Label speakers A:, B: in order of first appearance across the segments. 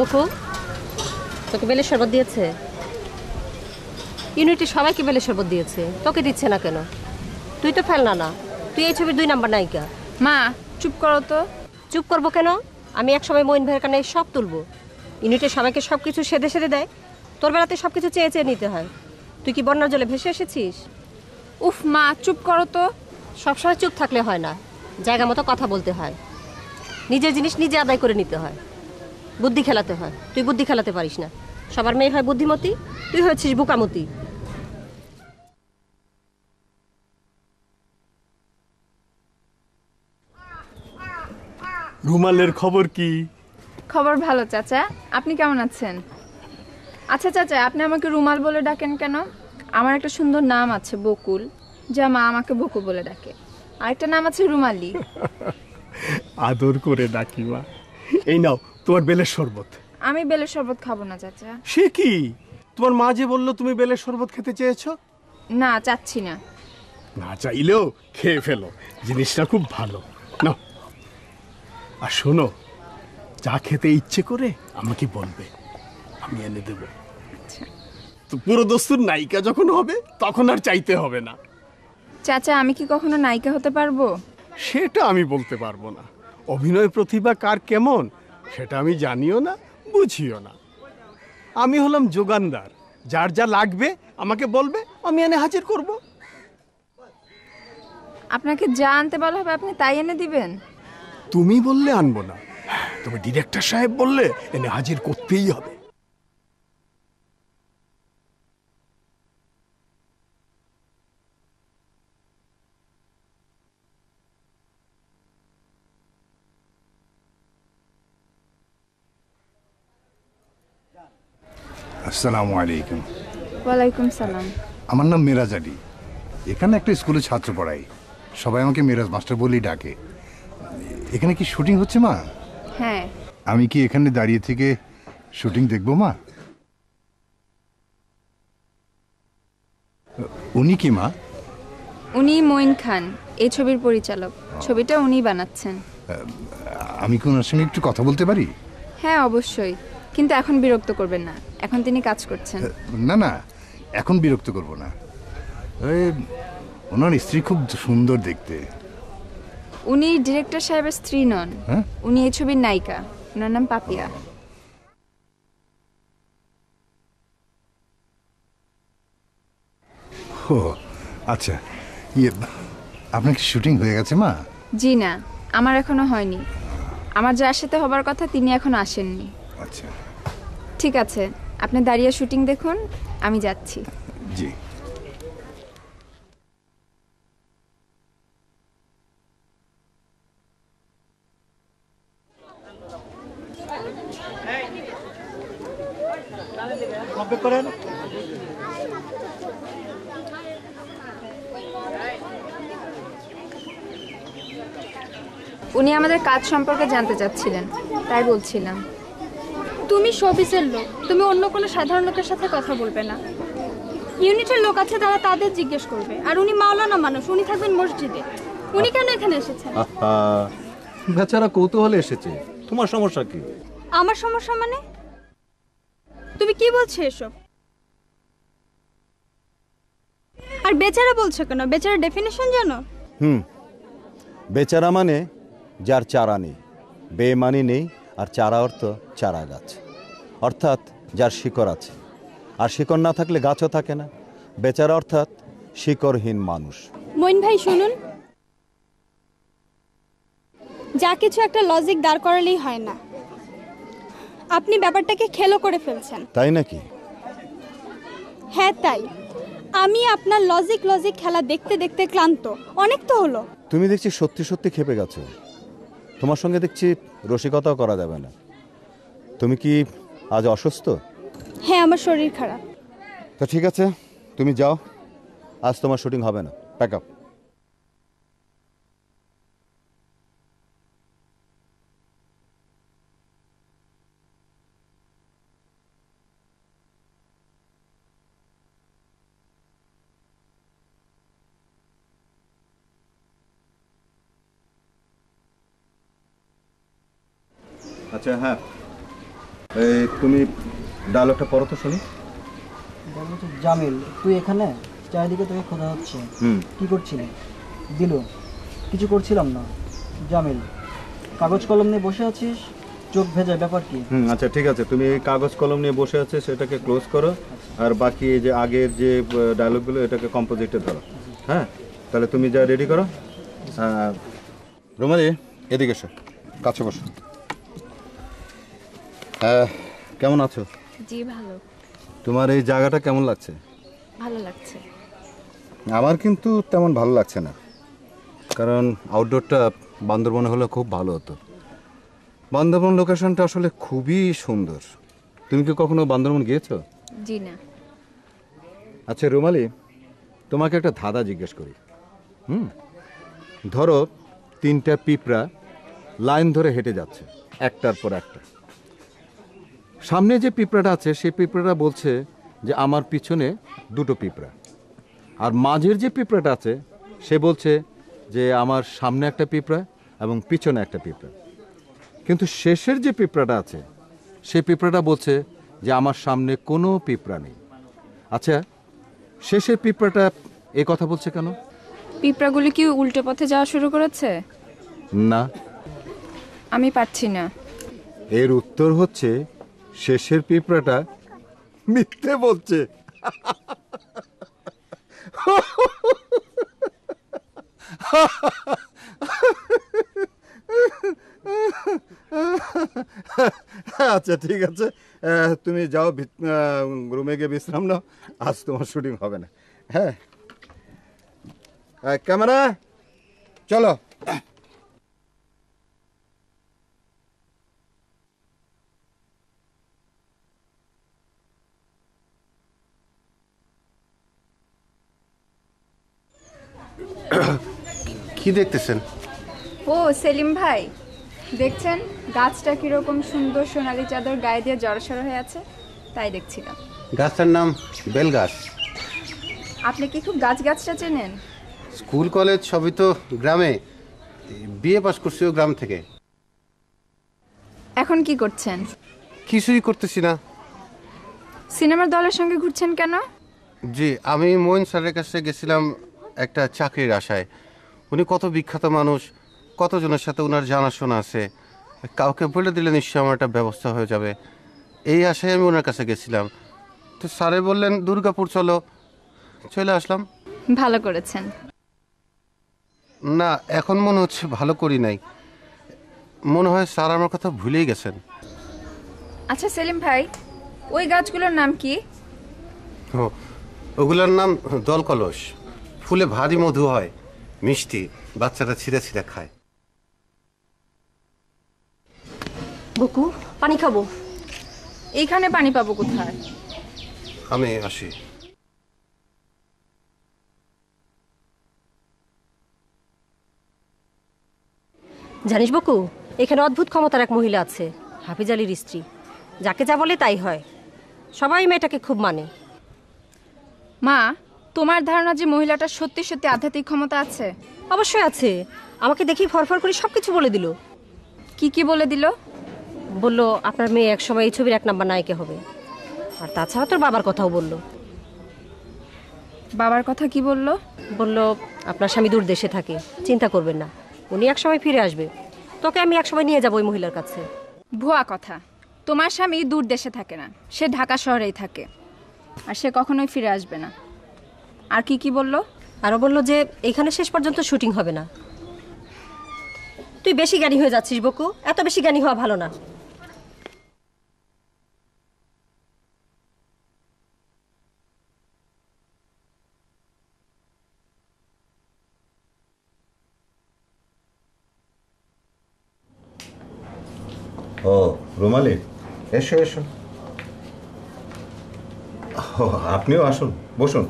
A: বুকু তোকে বেলে শরবত দিয়েছে ইউনিটে সবাইকে বেলে শরবত দিয়েছে তোকে দিচ্ছে না কেন তুই তো ফেলনা না তুই এই ছবির দুই নাম্বার নায়িকা মা চুপ করো তো চুপ করবো কেন আমি এক সময় মইন ভাইয়ের কানে সব তুলবো ইউনিটে সবাইকে সব কিছু সেদে সেদে দেয় তোর বেলাতে সব কিছু চেয়ে চেয়ে নিতে হয় তুই কি বন্যার জলে ভেসে এসেছিস উফ মা চুপ করো তো সবসময় চুপ থাকলে হয় না জায়গা মতো কথা বলতে হয় নিজের জিনিস নিজে আদায় করে নিতে হয় বুদ্ধি খেলাতে হয় তুই বুদ্ধি খেলাতে পারিস না সবার মেয়ে হয় বুদ্ধিমতি তুই হয়েছিস বুকামতি
B: রুমালের খবর কি
C: খবর ভালো চাচা আপনি কেমন আছেন আচ্ছা চাচা আপনি আমাকে রুমাল বলে ডাকেন কেন আমার একটা সুন্দর নাম আছে বকুল যা মা আমাকে বকু বলে ডাকে আরেকটা নাম আছে রুমালি
B: আদর করে ডাকি মা এই নাও তোমার বেলের শরবত
C: আমি বেলের শরবত খাবো না চাচা
B: সে কি তোমার মা যে বললো তুমি বেলের শরবত খেতে চেয়েছো
C: না চাচ্ছি না
B: না চাইলেও খেয়ে ফেলো জিনিসটা খুব ভালো না আর শোনো যা খেতে ইচ্ছে করে আমাকে বলবে আমি এনে দেব আচ্ছা। তো পুরো দস্তুর নায়িকা যখন হবে তখন আর চাইতে হবে না
C: চাচা আমি কি কখনো নায়িকা হতে পারবো
B: সেটা আমি বলতে পারবো না অভিনয় প্রতিভা কার কেমন সেটা আমি জানিও না বুঝিও না আমি হলাম যোগানদার যার যা লাগবে আমাকে বলবে আমি এনে হাজির করব
C: আপনাকে যা আনতে বলা হবে আপনি তাই এনে দিবেন
B: তুমি বললে আনবো না তবে ডিরেক্টর সাহেব বললে এনে হাজির করতেই হবে
D: আসসালামু আলাইকুম
C: ওয়ালাইকুম সালাম
D: আমার নাম মিরাজ আলি এখানে একটা স্কুলে ছাত্র পড়াই সবাই আমাকে মিরাজ মাস্টার বলেই ডাকে এখানে কি শুটিং হচ্ছে মা হ্যাঁ আমি কি এখানে দাঁড়িয়ে থেকে শুটিং দেখব মা উনি কি মা
C: উনি মঈন খান এই ছবির পরিচালক ছবিটা উনি বানাচ্ছেন
D: আমি কি ওনার সঙ্গে একটু কথা বলতে পারি
C: হ্যাঁ অবশ্যই কিন্তু এখন বিরক্ত করবেন না এখন তিনি কাজ করছেন
D: না না এখন বিরক্ত করব না ওনার স্ত্রী খুব সুন্দর দেখতে
C: উনি ডিরেক্টর সাহেবের স্ত্রী নন হ্যাঁ? উনি এই ছবির নায়িকা ওনার নাম পাপিয়া
D: ও আচ্ছা ইয়ে আপনার কি শুটিং হয়ে গেছে মা
C: জি না আমার এখনো হয়নি আমার যার সাথে হবার কথা তিনি এখনো আসেননি আচ্ছা ঠিক আছে আপনি দাঁড়িয়ে শুটিং দেখুন আমি যাচ্ছি জি উনি আমাদের কাজ সম্পর্কে জানতে চাচ্ছিলেন তাই বলছিলাম
E: তুমি শোবিজের লোক তুমি অন্য কোনো সাধারণ লোকের সাথে কথা বলবে না ইউনিটের লোক আছে তারা তাদের জিজ্ঞেস করবে আর উনি মাওলানা মানুষ উনি থাকবেন মসজিদে উনি কেন এখানে এসেছেন
F: বেচারা কৌতূহলে এসেছে তোমার সমস্যা কি
E: আমার সমস্যা মানে তুমি কি বলছো এসব আর বেচারা বলছো কেন বেচারা ডেফিনেশন জানো
F: হুম বেচারা মানে যার চারা নেই বেমানি নেই আর চারা অর্থ চারা গাছ অর্থাৎ যার শিকড় আছে আর শিকড় না থাকলে গাছও থাকে না বেচারা অর্থাৎ শিকড়হীন মানুষ
E: মইন ভাই শুনুন যা কিছু একটা লজিক দাঁড় করালেই হয় না আপনি ব্যাপারটাকে খেলো করে ফেলছেন তাই নাকি হ্যাঁ তাই আমি আপনার লজিক লজিক খেলা দেখতে দেখতে ক্লান্ত অনেক তো হলো
F: তুমি দেখছি সত্যি সত্যি খেপে গেছো তোমার সঙ্গে দেখছি রসিকতাও করা যাবে না তুমি কি আজ অসুস্থ
E: হ্যাঁ আমার শরীর খারাপ
F: তো ঠিক আছে তুমি যাও আজ তোমার শুটিং হবে না প্যাক আপ আচ্ছা হ্যাঁ এই তুমি ডায়লগটা
G: পড়ো তো শুনি বলবো তো, জামিল তুই এখানে চারিদিকে তোকে খোঁজা হচ্ছে হুম কি করছিলি দিলু কিছু করছিলাম না জামিল কাগজ কলম নিয়ে বসে আছিস চোখ ভেজা ব্যাপার কি
F: হুম আচ্ছা ঠিক আছে তুমি এই কাগজ কলম নিয়ে বসে আছে সেটাকে ক্লোজ করো আচ্ছা। আর বাকি এই যে আগের যে ডায়লগগুলো এটাকে কম্পোজিটে ধরো আচ্ছা। হ্যাঁ তাহলে তুমি যা রেডি করো হ্যাঁ রুমালি এদিকে এসো কাছে বসো কেমন আছো জি ভালো তোমার এই জায়গাটা কেমন লাগছে ভালো লাগছে আমার কিন্তু তেমন ভালো লাগছে না কারণ আউটডোরটা বান্দরবনে হলে খুব ভালো হতো বান্দরবন লোকেশনটা আসলে খুবই সুন্দর তুমি কি কখনো বান্দরবন গিয়েছো জি না আচ্ছা রুমালি তোমাকে একটা ধাঁধা জিজ্ঞেস করি হুম ধরো তিনটা পিঁপড়া লাইন ধরে হেঁটে যাচ্ছে একটার পর একটা সামনে যে পিঁপড়াটা আছে সেই পিঁপড়াটা বলছে যে আমার পিছনে দুটো পিঁপড়া আর মাঝের যে পিঁপড়াটা আছে সে বলছে যে আমার সামনে একটা পিঁপড়া এবং পিছনে একটা পিঁপড়া কিন্তু শেষের যে পিঁপড়াটা আছে সে পিঁপড়াটা বলছে যে আমার সামনে কোনো পিঁপড়া নেই আচ্ছা শেষের পিঁপড়াটা এ কথা বলছে কেন
C: পিঁপড়াগুলি কি উল্টো পথে যাওয়া শুরু করেছে না আমি পাচ্ছি না
F: এর উত্তর হচ্ছে শেষের পিঁপড়াটা
H: মিথ্যে বলছে
F: আচ্ছা ঠিক আছে তুমি যাও রুমে গিয়ে বিশ্রাম নাও আজ তোমার শুটিং হবে না হ্যাঁ ক্যামেরা চলো
I: কি দেখতেছেন
C: ও সেলিম ভাই দেখছেন গাছটা কিরকম সুন্দর সোনালি চাদর গায়ে দিয়ে জড়সড় হয়ে আছে তাই দেখছিলাম
I: গাছটার নাম বেলগাছ
C: আপনি কি খুব গাছ গাছটা চেনেন
I: স্কুল কলেজ সবই তো গ্রামে বিয়ে পাশ করছি গ্রাম থেকে
C: এখন কি করছেন
I: কিছুই করতেছি না
C: সিনেমার দলের সঙ্গে ঘুরছেন কেন
I: জি আমি মোহিন স্যারের কাছে গেছিলাম একটা চাকরির আশায় উনি কত বিখ্যাত মানুষ কতজনের সাথে ওনার জানাশোনা আছে কাউকে বলে দিলে নিশ্চয়ই আমার একটা ব্যবস্থা হয়ে যাবে এই আশায় আমি ওনার কাছে গেছিলাম তো স্যারে বললেন দুর্গাপুর চলো চলে আসলাম
C: ভালো করেছেন
I: না এখন মনে হচ্ছে ভালো করি নাই মনে হয় স্যার আমার কথা ভুলেই গেছেন
C: আচ্ছা সেলিম ভাই ওই গাছগুলোর নাম কি
I: ও ওগুলোর নাম দলকলস ফুলে ভারী মধু হয় মিষ্টি বাচ্চারা ছিঁড়ে ছিঁড়ে খায়
C: বকু পানি খাবো এইখানে পানি পাবো কোথায়
I: আমি আসি
A: জানিস বকু এখানে অদ্ভুত ক্ষমতার এক মহিলা আছে হাফিজ আলীর স্ত্রী যাকে যা বলে তাই হয় সবাই মেয়েটাকে খুব মানে মা তোমার ধারণা যে মহিলাটার সত্যি সত্যি আধ্যাত্মিক ক্ষমতা আছে অবশ্যই আছে আমাকে দেখি ফরফর করে সব কিছু বলে দিল কি কি বলে দিল বলল আপনার মেয়ে এক সময় এই ছবির এক নাম্বার নায়িকা হবে আর তাছাড়া তোর বাবার কথাও বলল বাবার কথা কি বলল বলল আপনার স্বামী দূর দেশে থাকে চিন্তা করবেন না উনি এক সময় ফিরে আসবে তোকে আমি এক সময় নিয়ে যাবো ওই মহিলার কাছে
C: ভুয়া কথা তোমার স্বামী দূর দেশে থাকে না
A: সে ঢাকা শহরেই থাকে আর সে কখনোই ফিরে আসবে না আর কি কি বলল আরও বলল যে এখানে শেষ পর্যন্ত শুটিং হবে না তুই বেশি জ্ঞানী হয়ে যাচ্ছিস বকু এত বেশি জ্ঞানী হওয়া ভালো না
F: ও রুমালি এসো এসো আপনিও আসুন বসুন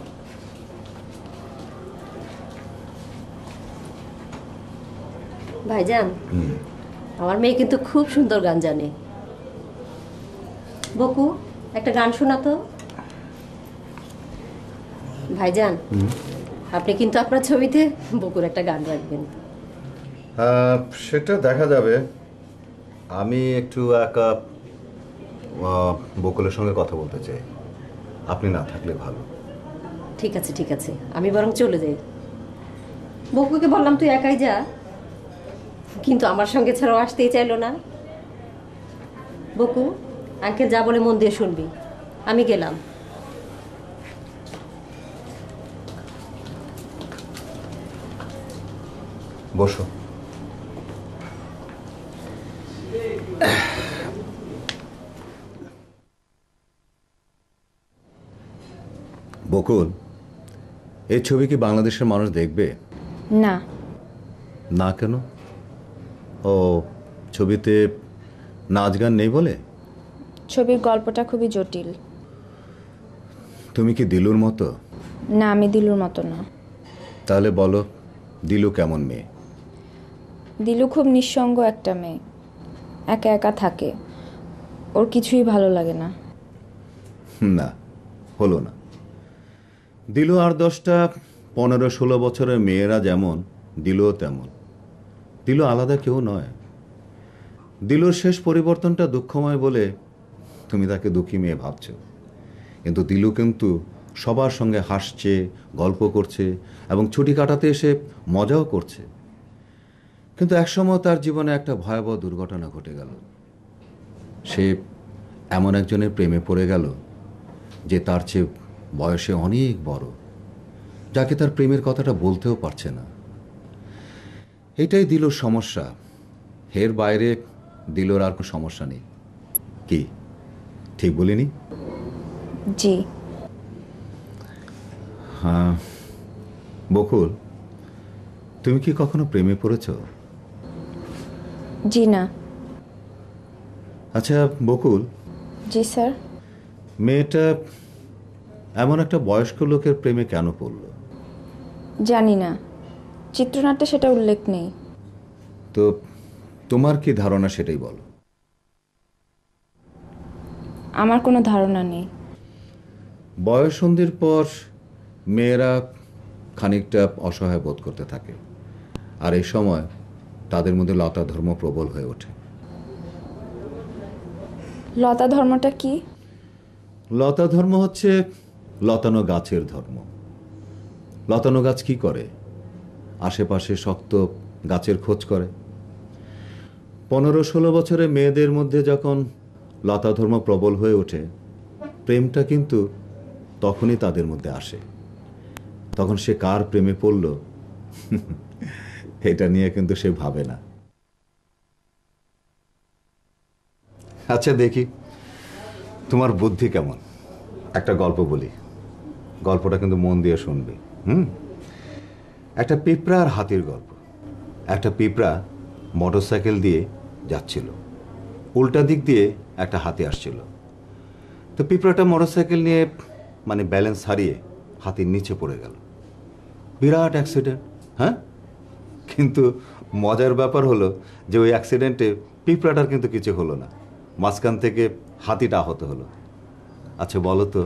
A: ভাইজান আমার মেয়ে কিন্তু খুব সুন্দর গান জানে বকু একটা গান শোনা তো ভাইজান আপনি কিন্তু আপনার ছবিতে বকুর একটা গান রাখবেন
F: সেটা দেখা যাবে আমি একটু একা বকুলের সঙ্গে কথা বলতে চাই আপনি না থাকলে ভালো
A: ঠিক আছে ঠিক আছে আমি বরং চলে যাই বকুকে বললাম তুই একাই যা কিন্তু আমার সঙ্গে ছাড়াও আসতেই চাইলো না বকু আঙ্কেল যা বলে মন দিয়ে শুনবি আমি গেলাম
F: বসো বকুল এই ছবি কি বাংলাদেশের মানুষ দেখবে না না কেন ও ছবিতে নাচ গান নেই বলে
C: ছবির গল্পটা খুবই জটিল
F: তুমি কি দিলুর মতো
C: না আমি দিলুর মতো না
F: তাহলে বলো দিলু কেমন মেয়ে
C: দিলু খুব নিঃসঙ্গ একটা মেয়ে একা একা থাকে ওর কিছুই ভালো লাগে না
F: না হলো না দিলু আর দশটা পনেরো ষোলো বছরের মেয়েরা যেমন দিলুও তেমন দিল আলাদা কেউ নয় দিলুর শেষ পরিবর্তনটা দুঃখময় বলে তুমি তাকে দুঃখী মেয়ে ভাবছ কিন্তু দিলু কিন্তু সবার সঙ্গে হাসছে গল্প করছে এবং ছুটি কাটাতে এসে মজাও করছে কিন্তু একসময় তার জীবনে একটা ভয়াবহ দুর্ঘটনা ঘটে গেল সে এমন একজনের প্রেমে পড়ে গেল যে তার চেয়ে বয়সে অনেক বড় যাকে তার প্রেমের কথাটা বলতেও পারছে না এটাই দিল সমস্যা হের বাইরে দিলর আর কোনো সমস্যা নেই কি ঠিক বলিনি জি হ্যাঁ বকুল তুমি কি কখনো প্রেমে পড়েছ জি না আচ্ছা বকুল জি স্যার মেয়েটা এমন একটা বয়স্ক লোকের প্রেমে কেন পড়ল
C: জানি না চিত্রনাট্যে সেটা উল্লেখ নেই
F: তো তোমার কি ধারণা সেটাই বলো
C: আমার কোনো ধারণা নেই
F: সন্ধির পর মেয়েরা খানিকটা অসহায় বোধ করতে থাকে আর এই সময় তাদের মধ্যে লতা ধর্ম প্রবল হয়ে ওঠে
C: লতা ধর্মটা কি
F: লতা ধর্ম হচ্ছে লতানো গাছের ধর্ম লতানো গাছ কি করে আশেপাশে শক্ত গাছের খোঁজ করে পনেরো ষোলো বছরে মেয়েদের মধ্যে যখন লতাধর্ম প্রবল হয়ে ওঠে প্রেমটা কিন্তু তখনই তাদের মধ্যে আসে তখন সে কার প্রেমে পড়ল এটা নিয়ে কিন্তু সে ভাবে না আচ্ছা দেখি তোমার বুদ্ধি কেমন একটা গল্প বলি গল্পটা কিন্তু মন দিয়ে শুনবি হুম একটা পিঁপড়া আর হাতির গল্প একটা পিঁপড়া মোটরসাইকেল দিয়ে যাচ্ছিল উল্টা দিক দিয়ে একটা হাতি আসছিল তো পিঁপড়াটা মোটরসাইকেল নিয়ে মানে ব্যালেন্স হারিয়ে হাতির নিচে পড়ে গেল বিরাট অ্যাক্সিডেন্ট হ্যাঁ কিন্তু মজার ব্যাপার হলো যে ওই অ্যাক্সিডেন্টে পিঁপড়াটার কিন্তু কিছু হলো না মাঝখান থেকে হাতিটা আহত হলো আচ্ছা বলো তো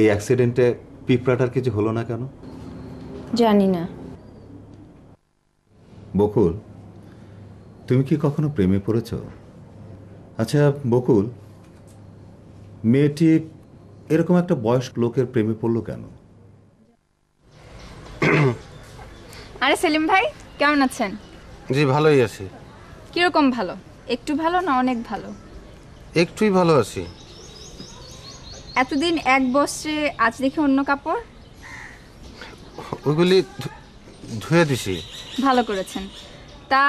F: এই অ্যাক্সিডেন্টে পিঁপড়াটার কিছু হলো না কেন জানি না বকুল তুমি কি কখনো প্রেমে পড়েছ আচ্ছা বকুল মেয়েটি এরকম একটা বয়স্ক লোকের প্রেমে পড়লো কেন
C: আরে সেলিম ভাই কেমন আছেন
F: জি ভালোই আছি
C: কিরকম ভালো একটু ভালো না অনেক ভালো
I: একটুই ভালো আছি
C: এতদিন এক বস্ত্রে আজ দেখি অন্য কাপড়
I: ওইগুলি ধুয়ে দিছি
C: ভালো করেছেন তা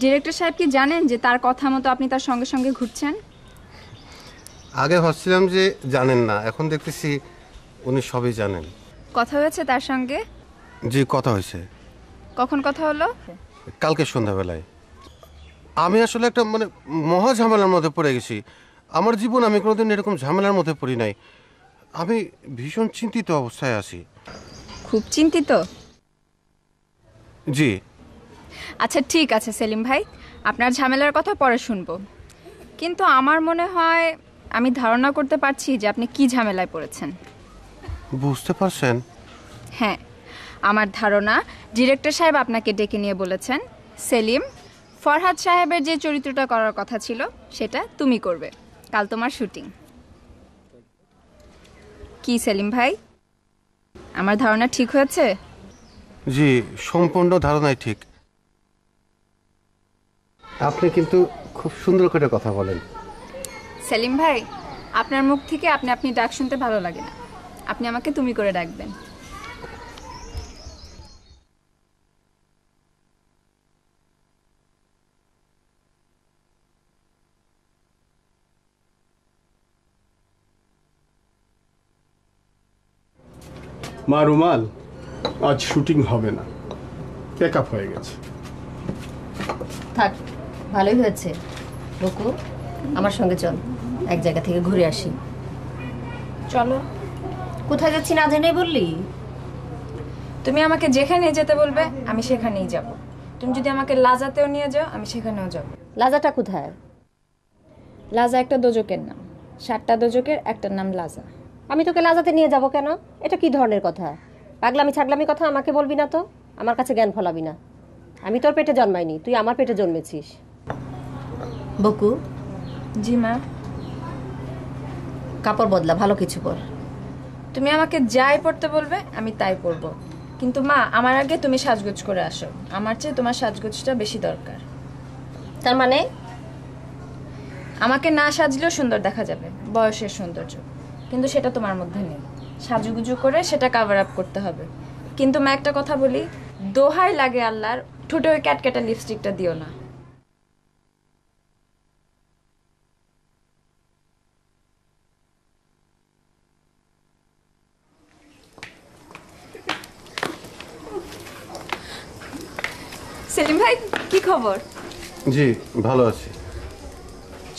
C: ডিরেক্টর সাহেব কি জানেন যে তার কথা মতো আপনি তার সঙ্গে সঙ্গে ঘুরছেন
I: আগে ভাবছিলাম যে জানেন না এখন দেখতেছি উনি সবই জানেন
C: কথা হয়েছে তার সঙ্গে
I: জি কথা হয়েছে
C: কখন কথা হলো
I: কালকে সন্ধ্যাবেলায় আমি আসলে একটা মানে মহা ঝামেলার মধ্যে পড়ে গেছি আমার জীবন আমি কোনোদিন এরকম ঝামেলার মধ্যে পড়ি নাই আমি ভীষণ চিন্তিত অবস্থায় আছি
C: খুব চিন্তিত জি আচ্ছা ঠিক আছে সেলিম ভাই আপনার ঝামেলার কথা পরে শুনবো কিন্তু আমার মনে হয় আমি ধারণা করতে পারছি যে আপনি কি ঝামেলায় পড়েছেন
I: বুঝতে পারছেন
C: হ্যাঁ আমার ধারণা ডিরেক্টর সাহেব আপনাকে ডেকে নিয়ে বলেছেন সেলিম ফরহাদ সাহেবের যে চরিত্রটা করার কথা ছিল সেটা তুমি করবে কাল তোমার শুটিং কি সেলিম ভাই আমার ধারণা ঠিক হয়েছে
I: জি সম্পূর্ণ ধারণাই ঠিক আপনি কিন্তু খুব সুন্দর করে কথা বলেন
C: সেলিম ভাই আপনার মুখ থেকে আপনি আপনি ডাক শুনতে ভালো লাগে না আপনি আমাকে তুমি করে ডাকবেন
B: মা রুমাল আজ শুটিং হবে না প্যাক আপ হয়ে গেছে
A: থাক ভালোই হয়েছে বকু আমার সঙ্গে চল এক জায়গা থেকে ঘুরে আসি চলো কোথায় যাচ্ছি না জেনে বললি তুমি আমাকে যেখানে
C: যেতে বলবে আমি সেখানেই যাব তুমি যদি আমাকে লাজাতেও নিয়ে যাও আমি সেখানেও যাব লাজাটা
A: কোথায় লাজা একটা দোজকের নাম সাতটা দোজকের একটার নাম লাজা আমি তোকে লাজাতে নিয়ে যাব কেন এটা কি ধরনের কথা পাগলামি ছাগলামি কথা আমাকে বলবি না তো আমার কাছে জ্ঞান ফলাবি না আমি তোর পেটে জন্মাইনি তুই আমার পেটে জন্মেছিস বকু জি মা কাপড় বদলা ভালো কিছু পর
C: তুমি আমাকে যাই পড়তে বলবে আমি তাই পড়বো কিন্তু মা আমার আগে তুমি সাজগোজ করে আসো আমার চেয়ে তোমার সাজগোজটা বেশি দরকার তার মানে আমাকে না সাজলেও সুন্দর দেখা যাবে বয়সের সৌন্দর্য কিন্তু সেটা তোমার মধ্যে নেই সাজুগুজু করে সেটা কাভার আপ করতে হবে কিন্তু মা একটা কথা বলি দোহাই লাগে আল্লাহর ঠোঁটে ওই ক্যাটক্যাটা লিপস্টিকটা দিও না সেলিম ভাই কি খবর
I: জি ভালো আছি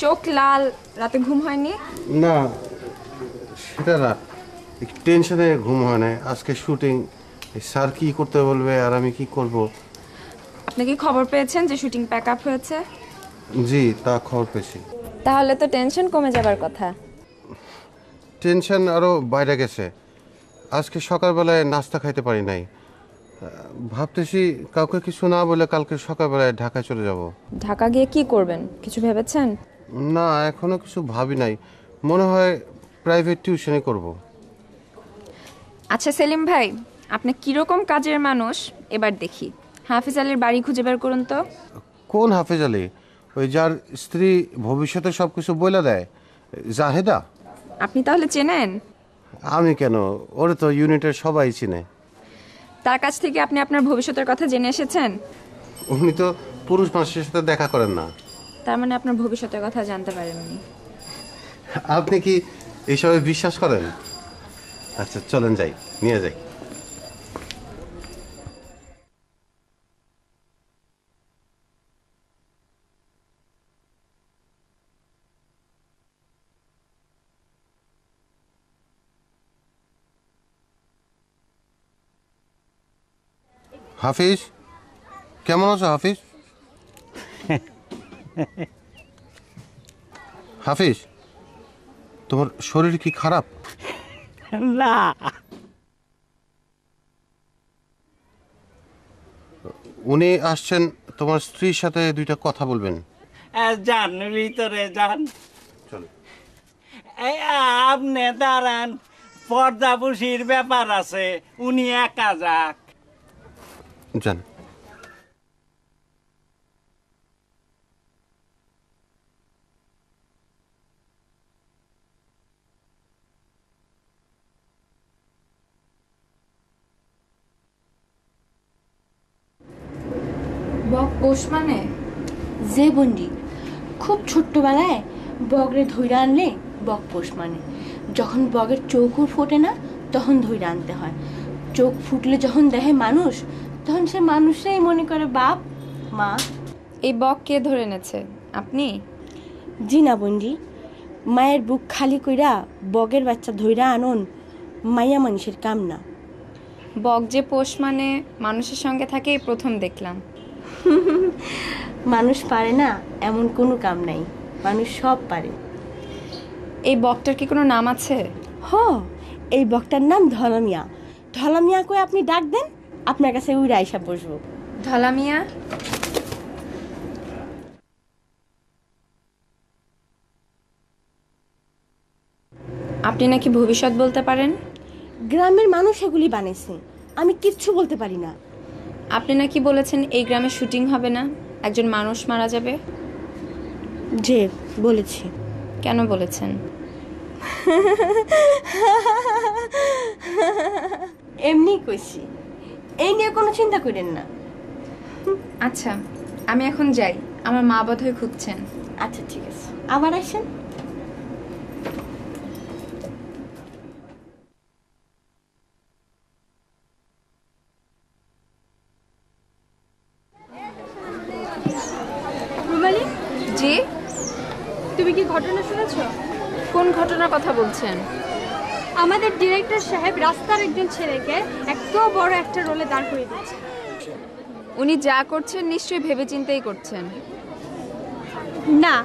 C: চোখ লাল রাতে ঘুম হয়নি
I: না সেটা না টেনশনে ঘুম হয় না আজকে শুটিং স্যার কি করতে বলবে আর আমি কি করব
C: আপনি কি খবর পেয়েছেন যে শুটিং প্যাক আপ হয়েছে
I: জি তা খবর পেয়েছি
C: তাহলে তো টেনশন কমে যাবার কথা
I: টেনশন আরও বাইরে গেছে আজকে সকালবেলায় নাস্তা খাইতে পারি নাই ভাবতেছি কাউকে কিছু না বলে কালকে সকালবেলায় ঢাকায় চলে যাব
C: ঢাকা গিয়ে কি করবেন
I: কিছু ভেবেছেন না এখনো কিছু ভাবি নাই মনে হয় প্রাইভেট টিউশনে করব
C: আচ্ছা সেলিম ভাই আপনি কীরকম কাজের মানুষ এবার দেখি হাফিজ আলীর বাড়ি খুঁজে বের করুন তো
I: কোন হাফিজ আলী ওই যার স্ত্রী ভবিষ্যতে সব কিছু বলে দেয় জাহেদা
C: আপনি তাহলে চেনেন
I: আমি কেন ওর তো ইউনিটের সবাই চিনে
C: তার কাছ থেকে আপনি আপনার ভবিষ্যতের কথা জেনে এসেছেন
I: উনি তো পুরুষ মানুষের সাথে দেখা করেন না
C: তার মানে আপনার ভবিষ্যতের কথা জানতে পারেননি
I: আপনি কি এইসবে বিশ্বাস করেন আচ্ছা চলেন যাই নিয়ে যাই হাফিজ কেমন আছো হাফিজ হাফিজ তোমার শরীর কি খারাপ না উনি আসছেন তোমার স্ত্রীর সাথে দুইটা কথা বলবেন
G: যান ভিতরে যান আপনি দাঁড়ান পর্দাপুষির ব্যাপার আছে উনি একা যাক
I: যান
J: বক পোষ মানে যে বন্ডি খুব ছোট্টবেলায় বগরে ধৈরা আনলে বক পোষ মানে যখন বগের চৌকু ফোটে না তখন ধৈরা আনতে হয় চোখ ফুটলে যখন দেখে মানুষ তখন সে মানুষরাই মনে করে বাপ মা এই বক কে ধরে এনেছে আপনি জি না বন্ডি মায়ের বুক খালি কইরা বগের বাচ্চা ধৈরা আনন মাইয়া মানুষের কাম না বক যে পোষ মানে মানুষের সঙ্গে থাকে প্রথম দেখলাম মানুষ পারে না এমন কোনো কাম নাই মানুষ সব পারে এই বকটার কি কোনো নাম আছে হ এই বকটার নাম ধলামিয়া ধলামিয়া কই আপনি ডাক দেন আপনার কাছে উইরা আইসা বসব ধলামিয়া আপনি নাকি ভবিষ্যৎ বলতে পারেন গ্রামের মানুষ এগুলি বানিয়েছে আমি কিচ্ছু বলতে পারি না
C: আপনি নাকি বলেছেন এই গ্রামে শুটিং হবে না একজন মানুষ মারা যাবে যে বলেছি কেন বলেছেন
J: এমনি কইছি এই নিয়ে কোনো চিন্তা করেন না
C: আচ্ছা আমি এখন যাই আমার মা হয়ে খুঁজছেন
J: আচ্ছা ঠিক আছে আবার আসেন
E: বলছেন আমাদের ডিরেক্টর সাহেব রাস্তার একজন ছেলেকে এত বড় একটা রোলে দাঁড় করিয়ে দিচ্ছে উনি যা করছেন নিশ্চয়ই ভেবেচিন্তেই করছেন
C: না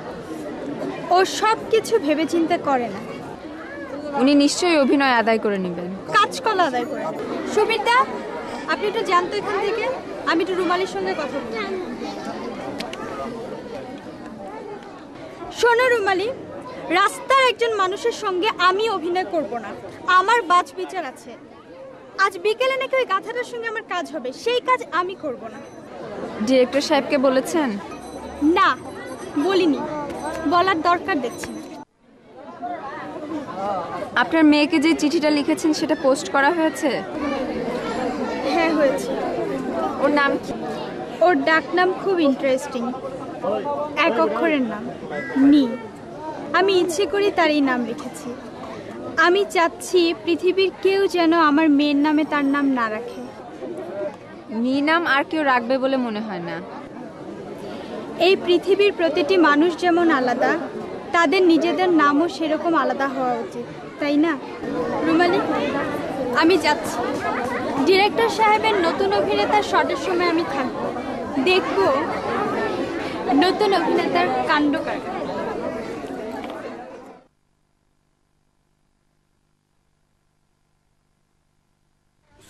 C: ও সব কিছু ভেবেচিন্তে করে না উনি নিশ্চয়ই অভিনয় আদায় করে নেবেন
E: কাজকলা আদায় করে সুমিতা আপনি একটু জানতো এখান থেকে আমি একটু রুমালির সঙ্গে কথা বলি শোনো রুমালি রাস্তার একজন মানুষের সঙ্গে আমি অভিনয় করব না আমার বাজ বিচার আছে আজ বিকেলে নাকি ওই গাধাটার সঙ্গে আমার কাজ হবে সেই কাজ আমি করব না ডিরেক্টর সাহেবকে বলেছেন না বলিনি বলার দরকার দেখছি আপনার
C: মেয়েকে যে চিঠিটা লিখেছেন সেটা পোস্ট করা হয়েছে
E: হ্যাঁ হয়েছে ওর নাম কি ওর ডাক নাম খুব ইন্টারেস্টিং এক অক্ষরের নাম নি আমি ইচ্ছে করি তার এই নাম রেখেছি আমি চাচ্ছি পৃথিবীর কেউ যেন আমার মেয়ের নামে তার নাম না রাখে মেয়ে নাম আর কেউ রাখবে বলে মনে হয় না এই পৃথিবীর প্রতিটি মানুষ যেমন আলাদা তাদের নিজেদের নামও সেরকম আলাদা হওয়া উচিত তাই না রুমালি আমি যাচ্ছি ডিরেক্টর সাহেবের নতুন অভিনেতার শটের সময় আমি থাকবো দেখব নতুন অভিনেতার কাণ্ড কারখানা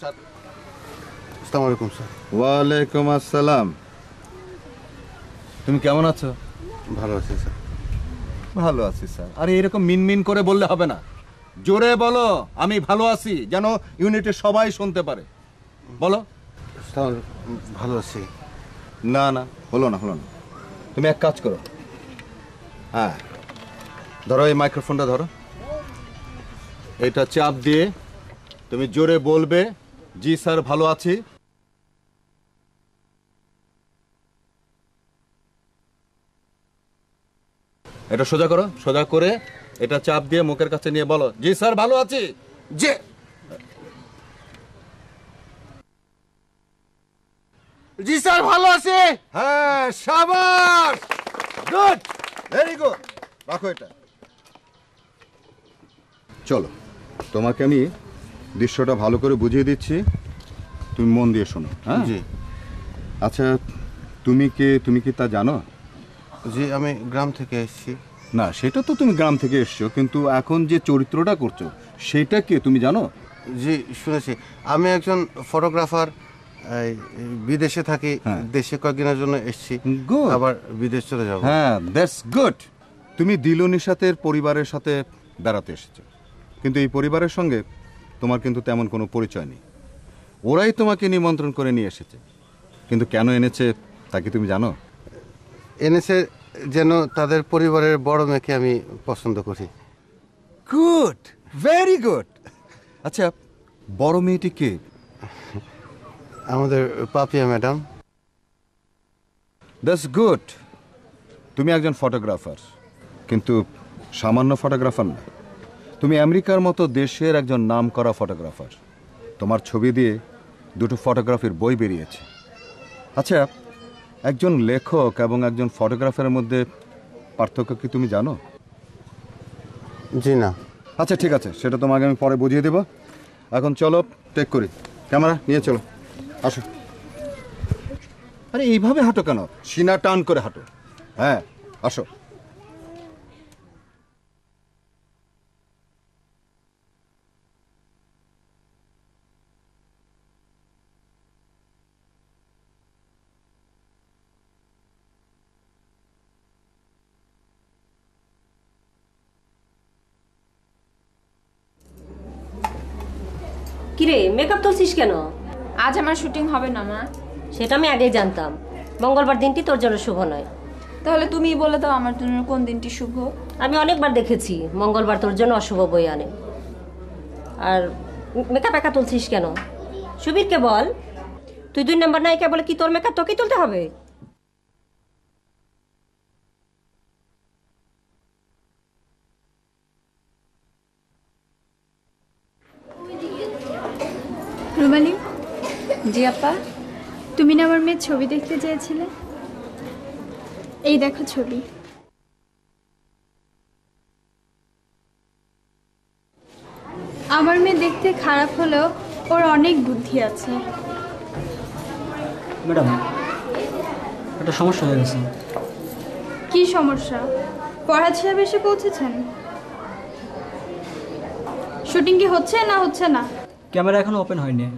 I: স্যার
F: আলাইকুম স্যার ওয়ালাইকুম আসসালাম তুমি কেমন আছো ভালো আছি স্যার ভালো আছি স্যার এরকম করে বললে হবে না জোরে বলো আমি ভালো আছি যেন সবাই শুনতে পারে বলো ভালো আছি না না হলো না হলো না তুমি এক কাজ করো হ্যাঁ ধরো এই মাইক্রোফোনটা ধরো এটা চাপ দিয়ে তুমি জোরে বলবে জি স্যার ভালো আছি এটা সোজা করো সোজা করে এটা চাপ দিয়ে মুখের কাছে নিয়ে বলো জি স্যার ভালো আছি যে
I: জি স্যার ভালো আছি হ্যাঁ সাবাস গুড
F: ভেরি গুড রাখো এটা চলো তোমাকে আমি দৃশ্যটা ভালো করে বুঝিয়ে দিচ্ছি তুমি মন দিয়ে শোনো হ্যাঁ জি আচ্ছা তুমি কি তুমি কি তা জানো জি আমি গ্রাম থেকে এসেছি না সেটা তো তুমি গ্রাম থেকে এসছো কিন্তু এখন যে চরিত্রটা করছো সেটা কে তুমি জানো জি শুনেছি আমি একজন ফটোগ্রাফার বিদেশে থাকি হ্যাঁ। দেশে কয়েকদিনের জন্য এসেছি আবার বিদেশ চলে যাবো হ্যাঁ দ্যাটস গুড তুমি দিলনি সাথে পরিবারের সাথে বেড়াতে এসেছো কিন্তু এই পরিবারের সঙ্গে তোমার কিন্তু তেমন কোনো পরিচয় নেই ওরাই তোমাকে নিমন্ত্রণ করে নিয়ে এসেছে কিন্তু কেন এনেছে তা কি তুমি জানো এনেছে যেন
I: তাদের পরিবারের বড় মেয়েকে আমি পছন্দ করি গুড ভেরি
F: গুড আচ্ছা বড় মেয়েটি কে আমাদের পাপিয়া ম্যাডাম দ্যাটস গুড তুমি একজন ফটোগ্রাফার কিন্তু সামান্য ফটোগ্রাফার না তুমি আমেরিকার মতো দেশের একজন নাম করা ফটোগ্রাফার তোমার ছবি দিয়ে দুটো ফটোগ্রাফির বই বেরিয়েছে আচ্ছা একজন লেখক এবং একজন ফটোগ্রাফারের মধ্যে পার্থক্য কি তুমি জানো জি না আচ্ছা ঠিক আছে সেটা তোমাকে আমি পরে বুঝিয়ে দেব এখন চলো টেক করি ক্যামেরা নিয়ে চলো আসো আরে এইভাবে হাঁটো কেন সিনা টান করে হাঁটো হ্যাঁ আসো
A: কিরে মেকআপ তুলছিস কেন আজ আমার শুটিং হবে না মা সেটা আমি আগেই জানতাম মঙ্গলবার দিনটি তোর জন্য শুভ নয় তাহলে তুমি বলে দাও
C: আমার জন্য কোন দিনটি শুভ
A: আমি অনেকবার দেখেছি মঙ্গলবার তোর জন্য অশুভ বই আনে আর মেকআপ একা তুলছিস কেন সুবীরকে বল তুই দুই নাম্বার নায়িকা বলে কি তোর মেকআপ তোকেই তুলতে হবে
E: আপা তুমি না আমার মেয়ের ছবি দেখতে চেয়েছিলে এই দেখো ছবি আমার মেয়ে দেখতে খারাপ হলেও ওর অনেক বুদ্ধি আছে
G: ম্যাডাম একটা সমস্যা হয়ে গেছে
E: কি সমস্যা পড়া সাহেব এসে পৌঁছেছেন শুটিং কি হচ্ছে না হচ্ছে না
G: ক্যামেরা এখনো ওপেন হয়নি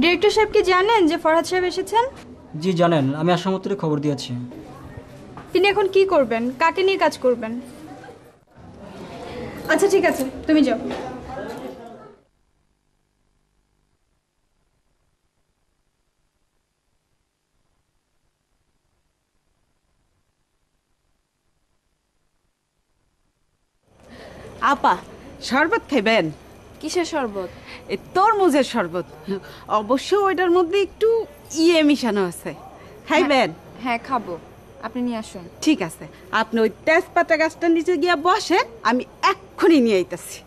E: ডিরেক্টর সাহেব কি জানেন যে ফরহাদ সাহেব এসেছেন
G: জি জানেন আমি আসামত্রে খবর দিয়েছি
E: তিনি এখন কি করবেন কাকে নিয়ে কাজ করবেন আচ্ছা ঠিক আছে তুমি যাও
J: আপা শরবত খাইবেন কিসের শরবত এ তরমুজের শরবত অবশ্য ওইটার মধ্যে একটু ইয়ে মিশানো আছে খাইবেন হ্যাঁ, হ্যাঁ খাবো আপনি নিয়ে আসুন ঠিক আছে আপনি ওই তেজপাতা গাছটার নিচে গিয়া বসেন আমি এক্ষুনি নিয়ে আইতাছি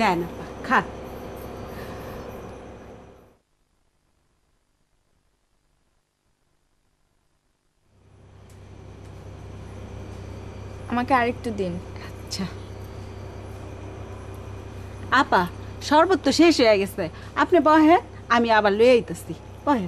K: নেন খা
J: আমাকে আরেকটু দিন আচ্ছা আপা শরবত তো শেষ হয়ে গেছে আপনি বহে আমি আবার লয়ে বহে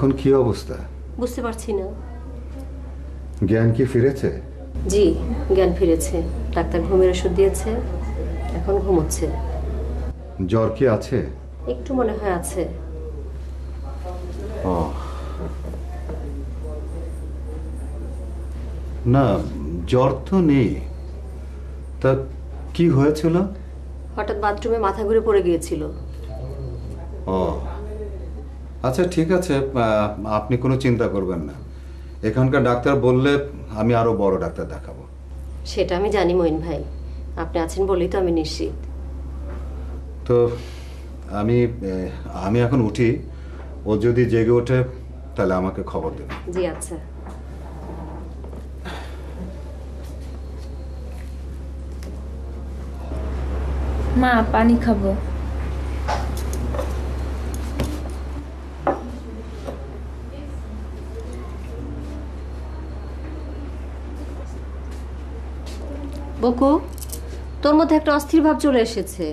F: এখন কি অবস্থা
A: বুঝতে পারছি না
F: জ্ঞান কি ফিরেছে
A: জি জ্ঞান ফিরেছে ডাক্তার ঘুমের ওষুধ দিয়েছে এখন ঘুমোচ্ছে
F: জ্বর কি আছে
A: একটু মনে হয় আছে
F: ও না জ্বর তো নেই তা কি হয়েছিল
A: হঠাৎ বাথরুমে মাথা ঘুরে পড়ে গিয়েছিল
F: ও আচ্ছা ঠিক আছে আপনি কোনো চিন্তা করবেন না এখানকার ডাক্তার বললে আমি আরও বড় ডাক্তার দেখাবো
A: সেটা আমি জানি মইন ভাই আপনি আছেন বলেই তো আমি নিশ্চিত
F: তো আমি আমি এখন উঠি ও যদি জেগে ওঠে তাহলে আমাকে খবর দেবে
A: জি আচ্ছা
C: মা পানি খাবো
A: বকু তোর মধ্যে একটা অস্থির ভাব চলে এসেছে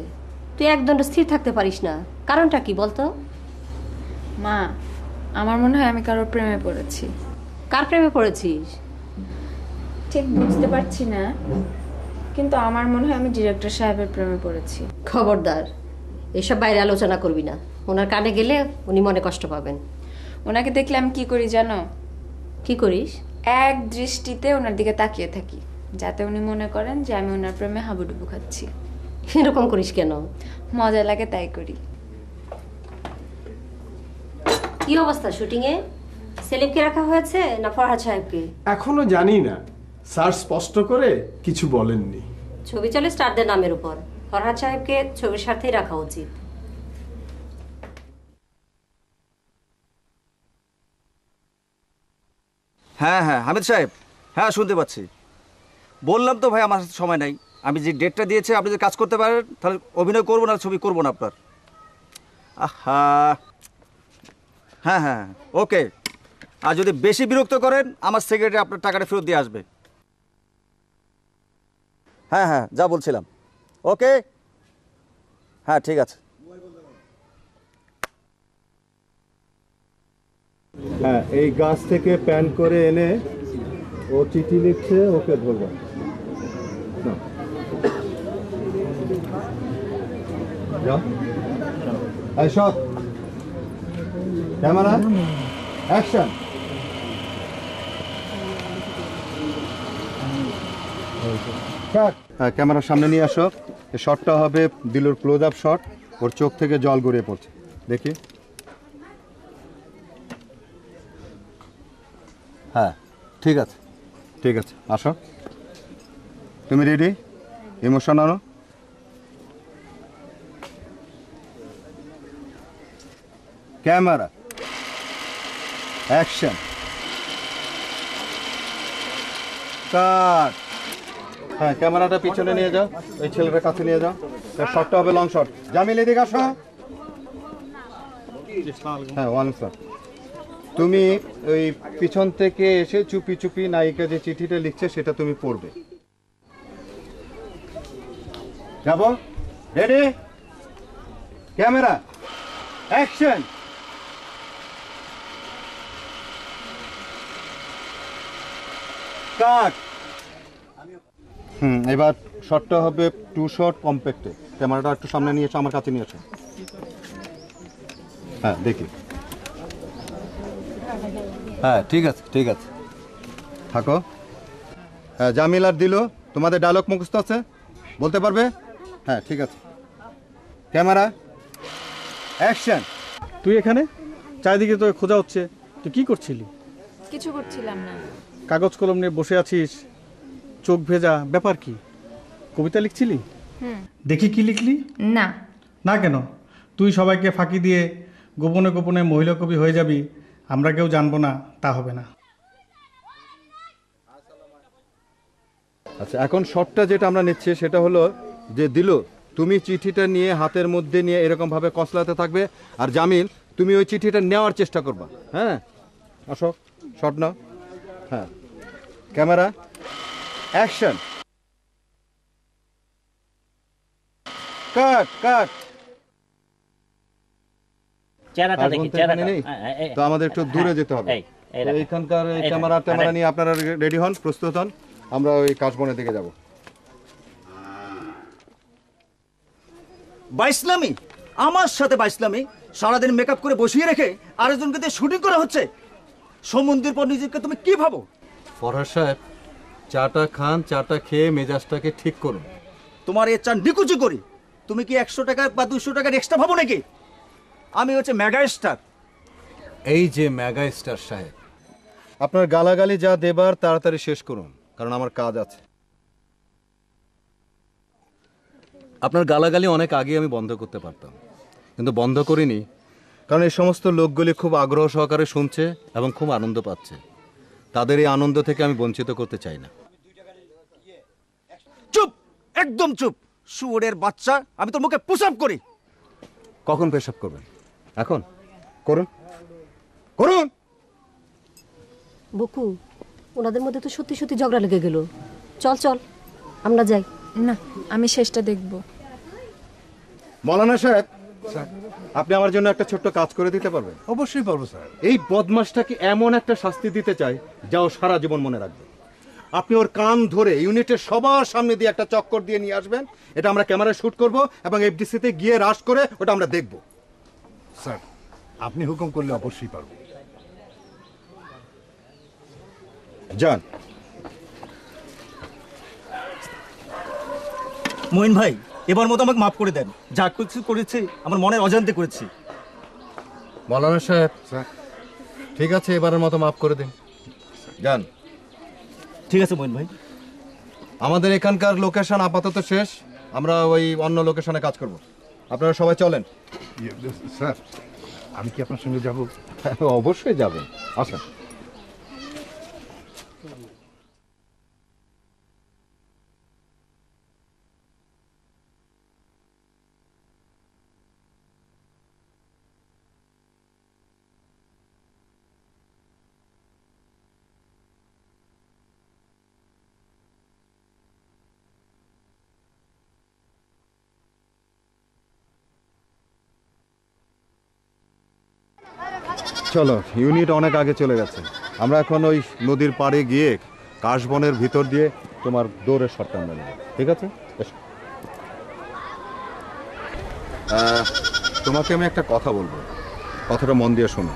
A: তুই একদণ্ড স্থির থাকতে পারিস না কারণটা কি বলতো মা আমার মনে হয় আমি কারোর প্রেমে পড়েছি কার প্রেমে পড়েছিস ঠিক বুঝতে পারছি না কিন্তু আমার মনে হয় আমি ডিরেক্টর সাহেবের প্রেমে পড়েছি খবরদার এসব বাইরে আলোচনা করবি না ওনার কানে গেলে উনি মনে কষ্ট পাবেন ওনাকে দেখলে আমি কি করি জানো কি করিস এক
C: দৃষ্টিতে ওনার দিকে তাকিয়ে থাকি যাতে উনি মনে করেন যে আমি ওনার প্রেমে হাবুডুবু খাচ্ছি
A: এরকম করিস কেন মজা লাগে তাই করি কি অবস্থা শুটিং এ সেলিমকে রাখা হয়েছে না ফরহাদ সাহেবকে
B: এখনো জানি না স্যার স্পষ্ট করে কিছু বলেননি
A: ছবি চলে স্টারদের নামের উপর ফরহাদ সাহেবকে ছবির সাথেই রাখা উচিত
G: হ্যাঁ হ্যাঁ হামিদ সাহেব হ্যাঁ শুনতে পাচ্ছি বললাম তো ভাই আমার সময় নাই আমি যে ডেটটা দিয়েছি আপনি যদি কাজ করতে পারেন তাহলে অভিনয় করবো না ছবি করবো না আপনার আহা হ্যাঁ হ্যাঁ ওকে হ্যাঁ। আর যদি বেশি বিরক্ত করেন আমার সেক্রেটারি আপনার টাকাটা ফেরত দিয়ে আসবে হ্যাঁ হ্যাঁ যা বলছিলাম ওকে হ্যাঁ ঠিক আছে হ্যাঁ এই গাছ থেকে প্যান করে এনে
F: ও চিঠি লিখছে ওকে ধরবেন হ্যাঁ ক্যামেরার সামনে নিয়ে আসো শটটা হবে দিলুর ক্লোজ আপ শট ওর চোখ থেকে জল গড়িয়ে পড়ছে দেখি হ্যাঁ ঠিক আছে ঠিক আছে আসো তুমি রেডি আরো ক্যামেরা অ্যাকশন কাট হ্যাঁ ক্যামেরাটা পিছনে নিয়ে যাও এই ছেলেটার কাছে নিয়ে যাও শটটা হবে লং শট জামিল এদিকে আসো হ্যাঁ ওয়ান শর্ট তুমি ওই পিছন থেকে এসে চুপি চুপি নায়িকা যে চিঠিটা লিখছে সেটা তুমি পড়বে যাব ready camera action cut hmm এবার শটটা হবে টু শট কম্প্যাক্টে ক্যামেরাটা একটু সামনে নিয়েছে আমার কাছে নিয়েছে হ্যাঁ দেখি হ্যাঁ ঠিক আছে ঠিক আছে থাকো হ্যাঁ জামিল আর দিল তোমাদের ডায়লগ মুখস্থ আছে বলতে পারবে হ্যাঁ ঠিক আছে ক্যামেরা অ্যাকশন তুই এখানে
B: চারিদিকে তো খোঁজা হচ্ছে তুই কি করছিলি
C: কিছু করছিলাম না
B: কাগজ কলম নিয়ে বসে আছিস চোখ ভেজা ব্যাপার কি কবিতা লিখছিলি দেখি কি লিখলি না না কেন তুই সবাইকে ফাঁকি দিয়ে গোপনে গোপনে মহিলা কবি হয়ে যাবি আমরা কেউ জানবো না তা হবে না
F: আচ্ছা এখন শর্টটা যেটা আমরা নিচ্ছি সেটা হলো যে দিল তুমি চিঠিটা নিয়ে হাতের মধ্যে নিয়ে এরকম ভাবে কসলাতে থাকবে আর জামিল তুমি ওই চিঠিটা নেওয়ার চেষ্টা করবা হ্যাঁ আসো শট নাও হ্যাঁ ক্যামেরা অ্যাকশন
G: কাট কাট চেহারাটা হ্যাঁ, হ্যাঁ, হ্যাঁ। তো আমাদের একটু দূরে যেতে হবে এইখানকার ক্যামেরা ট্যামেরা
F: নিয়ে আপনারা রেডি হন প্রস্তুত হন আমরা ওই কাশবনের দিকে যাবো
G: বাইসলামি আমার সাথে বাইসলামি সারাদিন মেকআপ করে বসিয়ে রেখে আরেকজনকে দিয়ে শুটিং করা হচ্ছে সমুদ্রের পর নিজেকে তুমি কি ভাবো
F: ফরহাদ সাহেব চাটা খান চাটা খেয়ে মেজাজটাকে ঠিক করুন
G: তোমার এ চান নিকুচি করি তুমি কি একশো টাকা বা দুশো টাকার এক্সট্রা ভাবো নাকি আমি হচ্ছে মেগা স্টার এই যে মেগা স্টার সাহেব
F: আপনার গালাগালি যা দেবার তাড়াতাড়ি শেষ করুন কারণ আমার কাজ আছে আপনার গালাগালি অনেক আগে আমি বন্ধ করতে পারতাম কিন্তু বন্ধ করিনি কারণ এই সমস্ত লোকগুলি খুব আগ্রহ সহকারে শুনছে এবং খুব আনন্দ পাচ্ছে তাদের এই আনন্দ থেকে আমি বঞ্চিত করতে চাই না
G: চুপ একদম চুপ শুয়োরের বাচ্চা আমি তোর মুখে পুশ করি কখন পেশাব করবেন এখন করুন করুন বকু ওনাদের মধ্যে তো
A: সত্যি সত্যি ঝগড়া লেগে গেল চল চল আমরা যাই না আমি শেষটা দেখব
F: মৌলানা সাহেব আপনি আমার জন্য একটা ছোট্ট কাজ করে দিতে পারবেন অবশ্যই পারবো স্যার এই বদমাসটাকে এমন একটা শাস্তি দিতে চাই যা ও সারা জীবন মনে রাখবে আপনি ওর কান ধরে ইউনিটের সবার সামনে দিয়ে একটা চক্কর দিয়ে নিয়ে আসবেন এটা আমরা ক্যামেরায় শ্যুট করব এবং এফডিসিতে গিয়ে রাশ করে ওটা আমরা দেখব
D: স্যার আপনি হুকুম করলে অবশ্যই পারব যান মোহিন ভাই এবার
G: মতো আমাকে মাফ করে দেন যা কিছু করেছি আমার মনে অজান্তে করেছি মলানা
F: সাহেব ঠিক
G: আছে এবারের মতো মাফ করে দিন
F: যান ঠিক আছে মোহিন ভাই আমাদের এখানকার লোকেশন আপাতত শেষ আমরা ওই অন্য লোকেশনে কাজ করব আপনারা সবাই চলেন ইয়ে, স্যার আমি কি আপনার সঙ্গে যাব হ্যাঁ, অবশ্যই যাবেন আচ্ছা চলো ইউনিট অনেক আগে চলে গেছে আমরা এখন ওই নদীর পাড়ে গিয়ে কাশবনের ভিতর দিয়ে তোমার দৌড়ের শটটা আমরা নেব ঠিক আছে তোমাকে আমি একটা কথা বলবো কথাটা মন দিয়ে শোনো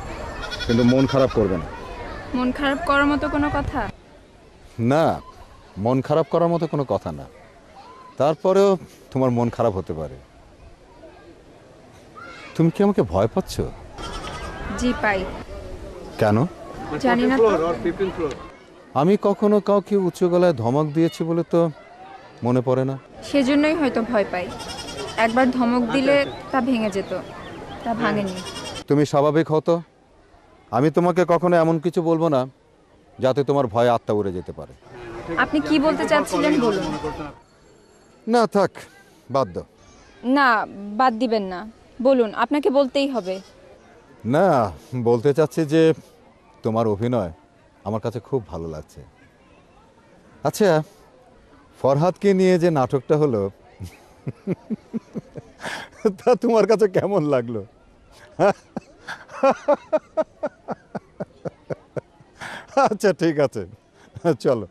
F: কিন্তু মন খারাপ করবে না
C: মন খারাপ করার মতো কোনো কথা
F: না মন খারাপ করার মতো কোনো কথা না তারপরেও তোমার মন খারাপ হতে পারে তুমি কি আমাকে ভয় পাচ্ছ জি পাই কেন জানি না আমি কখনো কাউকে উচ্চ গলায় ধমক দিয়েছি বলে তো মনে পড়ে না
C: সেজন্যই হয়তো ভয় পাই একবার ধমক আচ্ছা, দিলে আচ্ছা। তা ভেঙে যেত তা ভাঙেনি
F: তুমি স্বাভাবিক হতো আমি তোমাকে কখনো এমন কিছু বলবো না যাতে তোমার ভয়ে আত্মা উড়ে যেতে পারে
D: আপনি কি বলতে চাচ্ছিলেন বলুন
F: না থাক বাদ দাও
C: না বাদ দিবেন না বলুন আপনাকে বলতেই হবে
F: না বলতে চাচ্ছি যে তোমার অভিনয় আমার কাছে খুব ভালো লাগছে আচ্ছা ফরহাদকে নিয়ে যে নাটকটা হলো তা তোমার কাছে কেমন লাগলো আচ্ছা ঠিক আছে চলো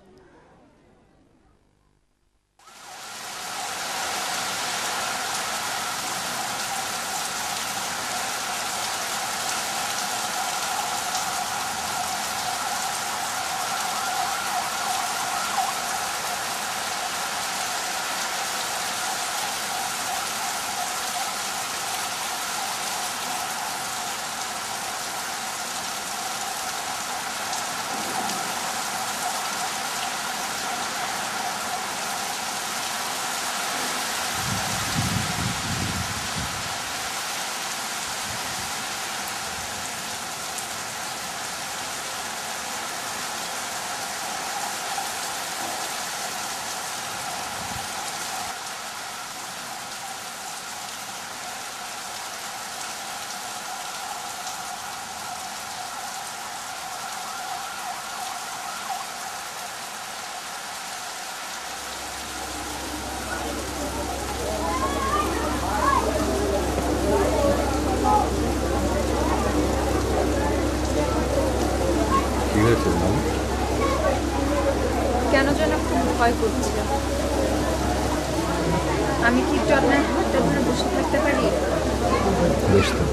F: বেশ তো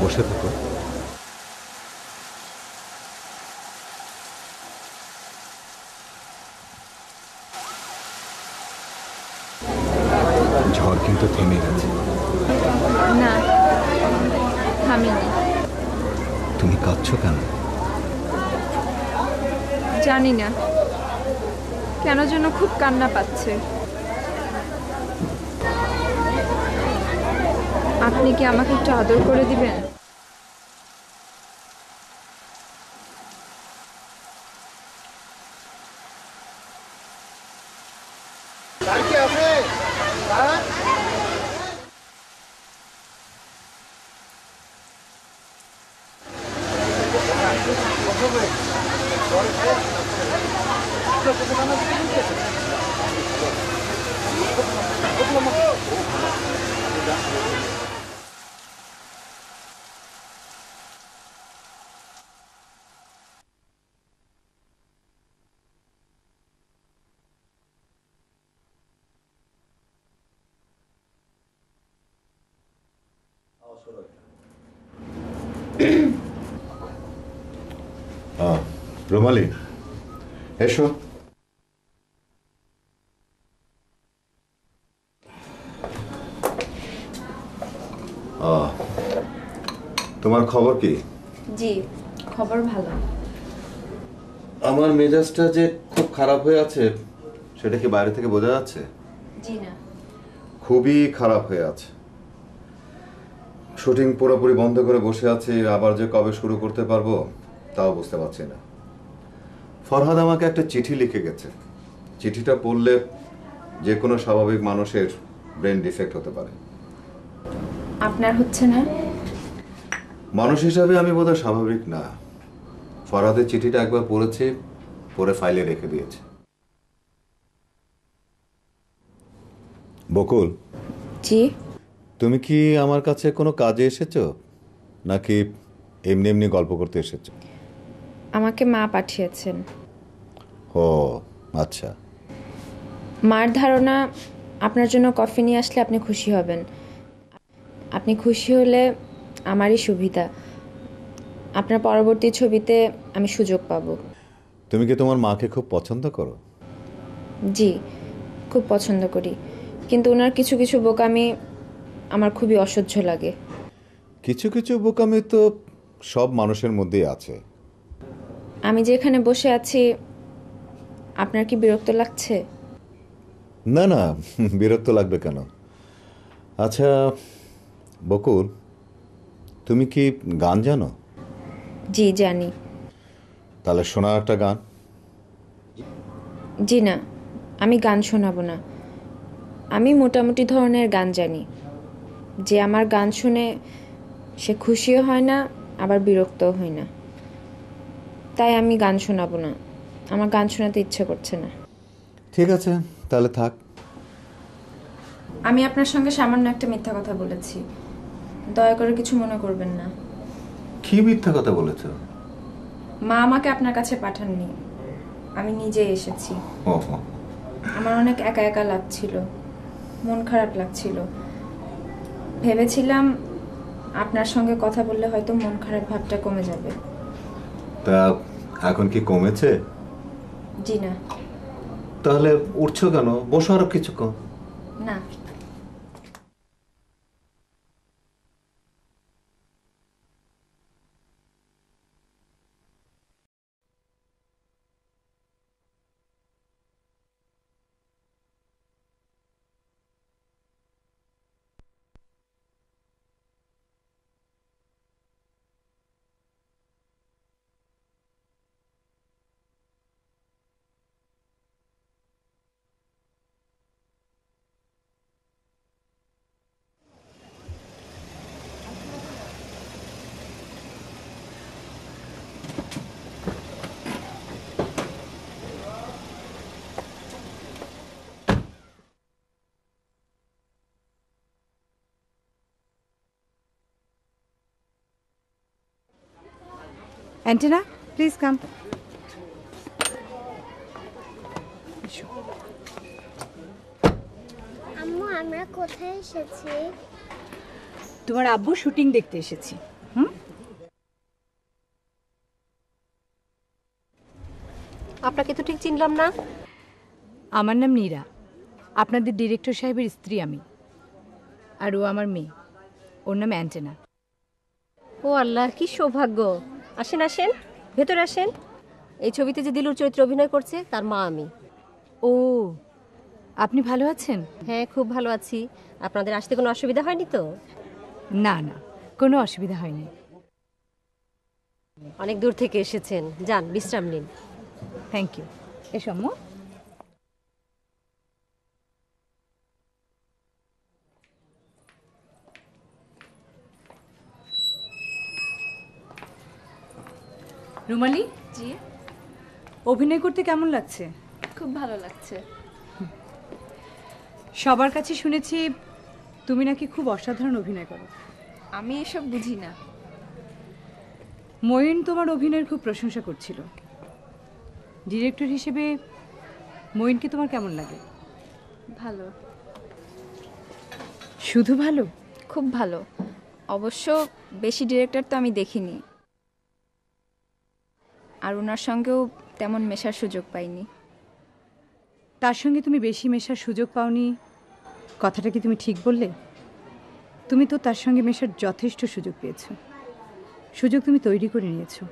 F: বসে থাকো
D: ঝড় কিন্তু থেমে গেছে
F: তুমি কাঁদছো কেন
C: জানি না কেন যেন খুব কান্না পাচ্ছে
J: আপনি কি আমাকে একটু আদর করে দিবেন
F: রোমালি এসো তোমার খবর কি
C: জি খবর ভালো
F: আমার মেজাজটা যে খুব খারাপ হয়ে আছে সেটা কি বাইরে থেকে বোঝা যাচ্ছে জি না খুবই খারাপ হয়ে আছে শুটিং পুরোপুরি বন্ধ করে বসে আছি আবার যে কবে শুরু করতে পারবো তাও বুঝতে পারছি না ফরহাদ আমাকে একটা চিঠি লিখে গেছে চিঠিটা পড়লে যে কোনো স্বাভাবিক মানুষের ব্রেন ডিফেক্ট হতে পারে
C: আপনার হচ্ছে না
F: মানুষ হিসাবে আমি বোধহয় স্বাভাবিক না ফরহাদের চিঠিটা একবার পড়েছি পরে ফাইলে রেখে দিয়েছে বকুল জি তুমি কি আমার কাছে কোনো কাজে এসেছো নাকি এমনি এমনি গল্প করতে এসেছো
C: আমাকে মা পাঠিয়েছেন
F: ও আচ্ছা
C: মার ধারণা আপনার জন্য কফি নিয়ে আসলে আপনি খুশি হবেন আপনি খুশি হলে আমারই সুবিধা আপনার পরবর্তী ছবিতে আমি সুযোগ পাব
F: তুমি কি তোমার মাকে খুব পছন্দ করো
C: জি খুব পছন্দ করি কিন্তু ওনার কিছু কিছু বোকামি আমার খুবই অসহ্য লাগে
F: কিছু কিছু বোকামি তো সব মানুষের মধ্যেই আছে
C: আমি যেখানে বসে আছি আপনার কি বিরক্ত লাগছে
F: না না বিরক্ত লাগবে কেন আচ্ছা বকুল তুমি কি গান জানো জি জানি তাহলে শোনা একটা গান
C: জি না আমি গান শোনাবো না আমি মোটামুটি ধরনের গান জানি যে আমার গান শুনে সে খুশিও হয় না আবার বিরক্তও হয় না তাই আমি গান শোনাবো না আমার গান শোনাতে ইচ্ছে করছে না
F: ঠিক আছে তাহলে থাক
C: আমি আপনার সঙ্গে সামান্য একটা মিথ্যা কথা বলেছি দয়া করে কিছু মনে করবেন না
F: কি মিথ্যা কথা বলেছ
C: মা আমাকে আপনার কাছে পাঠাননি আমি নিজে এসেছি আমার অনেক একা একা লাগছিল মন খারাপ লাগছিল ভেবেছিলাম আপনার সঙ্গে কথা বললে হয়তো মন খারাপ ভাবটা কমে যাবে
F: তা এখন কি কমেছে
C: জি
A: না
F: তাহলে উঠছো কেন বসো আরো কিছুক্ষণ
A: না
K: Antenna, please come.
B: আম্মু আমরা
E: কোথায় এসেছি
K: তোমার আব্বু শুটিং দেখতে এসেছি হুম আপনাকে তো ঠিক চিনলাম না আমার নাম নীরা আপনাদের ডিরেক্টর সাহেবের স্ত্রী আমি আর ও আমার মেয়ে ওর নাম অ্যান্টেনা ও
A: আল্লাহ কি সৌভাগ্য আসেন আসেন ভেতরে আসেন এই ছবিতে যে দিলুর চরিত্রে অভিনয় করছে তার মা আমি ও আপনি ভালো আছেন হ্যাঁ খুব ভালো আছি আপনাদের আসতে কোনো অসুবিধা হয়নি তো না না কোনো অসুবিধা হয়নি অনেক দূর থেকে এসেছেন যান বিশ্রাম নিন থ্যাংক ইউ এসম্মু
K: রুমালি জি অভিনয় করতে কেমন লাগছে
C: খুব ভালো লাগছে
K: সবার কাছে শুনেছি তুমি নাকি খুব অসাধারণ অভিনয় করো আমি এসব বুঝি না ময়ূন তোমার অভিনয়ের খুব প্রশংসা করছিল ডিরেক্টর হিসেবে ময়ূনকে তোমার কেমন লাগে
J: ভালো
C: শুধু ভালো খুব ভালো অবশ্য বেশি ডিরেক্টর তো আমি দেখিনি
K: আর ওনার সঙ্গেও তেমন মেশার সুযোগ পাইনি তার সঙ্গে তুমি বেশি মেশার সুযোগ পাওনি কথাটা কি তুমি ঠিক বললে তুমি তো তার সঙ্গে মেশার যথেষ্ট সুযোগ পেয়েছো সুযোগ তুমি তৈরি করে নিয়েছো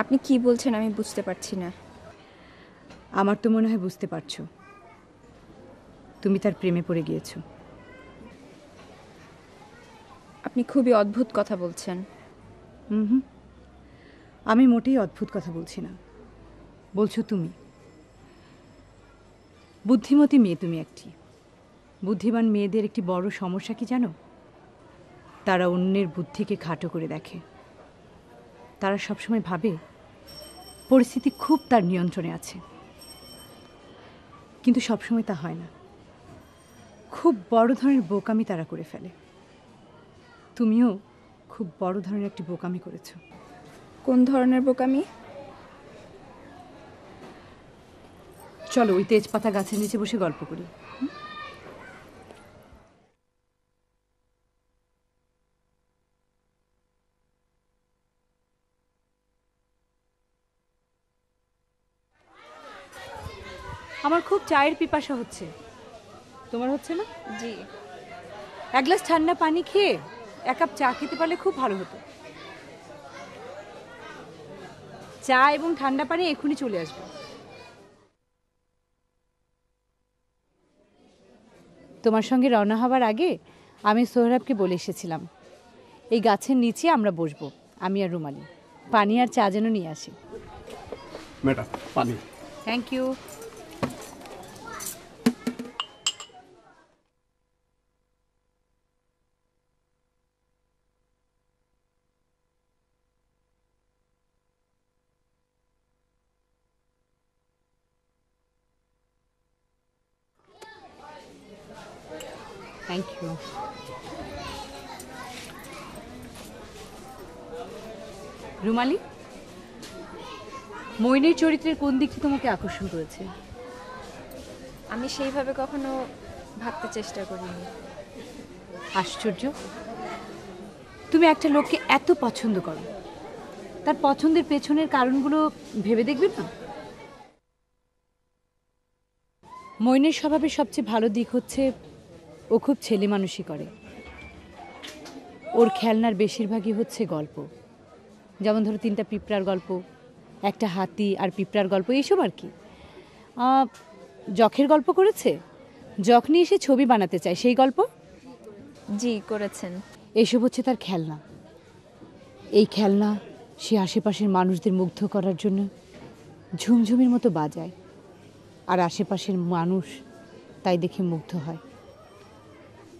K: আপনি কি বলছেন আমি বুঝতে পারছি না আমার তো মনে হয় বুঝতে পারছো তুমি তার প্রেমে পড়ে গিয়েছো আপনি খুবই অদ্ভুত কথা বলছেন হুম হুম আমি মোটেই অদ্ভুত কথা বলছি না বলছো তুমি বুদ্ধিমতী মেয়ে তুমি একটি বুদ্ধিমান মেয়েদের একটি বড় সমস্যা কি জানো তারা অন্যের বুদ্ধিকে খাটো করে দেখে তারা সবসময় ভাবে পরিস্থিতি খুব তার নিয়ন্ত্রণে আছে কিন্তু সবসময় তা হয় না খুব বড় ধরনের বোকামি তারা করে ফেলে তুমিও খুব বড় ধরনের একটি বোকামি করেছো কোন ধরনের বোকামি চলো ওই তেজপাতা গাছের নিচে বসে গল্প করি আমার খুব চায়ের পিপাসা হচ্ছে তোমার হচ্ছে না জি এক গ্লাস ঠান্ডা পানি খেয়ে এক কাপ চা খেতে পারলে খুব ভালো হতো চা এবং ঠান্ডা পানি এখনই চলে আসবো তোমার সঙ্গে রওনা হবার আগে আমি সোহরাবকে বলে এসেছিলাম এই গাছের নিচে আমরা বসবো আমি আর রুমালি পানি আর চা যেন নিয়ে আসি
B: ম্যাডাম পানি
K: থ্যাংক ইউ চরিত্রের কোন দিকটি তোমাকে আকর্ষণ করেছে
C: আমি সেইভাবে কখনো ভাবতে
K: চেষ্টা করিনি আশ্চর্য তুমি একটা লোককে এত পছন্দ করো তার পছন্দের পেছনের কারণগুলো ভেবে দেখবে না মইনের স্বভাবের সবচেয়ে ভালো দিক হচ্ছে ও খুব ছেলে মানুষই করে ওর খেলনার বেশিরভাগই হচ্ছে গল্প যেমন ধরো তিনটা পিঁপড়ার গল্প একটা হাতি আর পিঁপড়ার গল্প এইসব আর কি জখের গল্প করেছে জখ নিয়ে সে ছবি বানাতে চায় সেই গল্প জি করেছেন এসব হচ্ছে তার খেলনা এই খেলনা সে আশেপাশের মানুষদের মুগ্ধ করার জন্য ঝুমঝুমির মতো বাজায় আর আশেপাশের মানুষ তাই দেখে মুগ্ধ হয়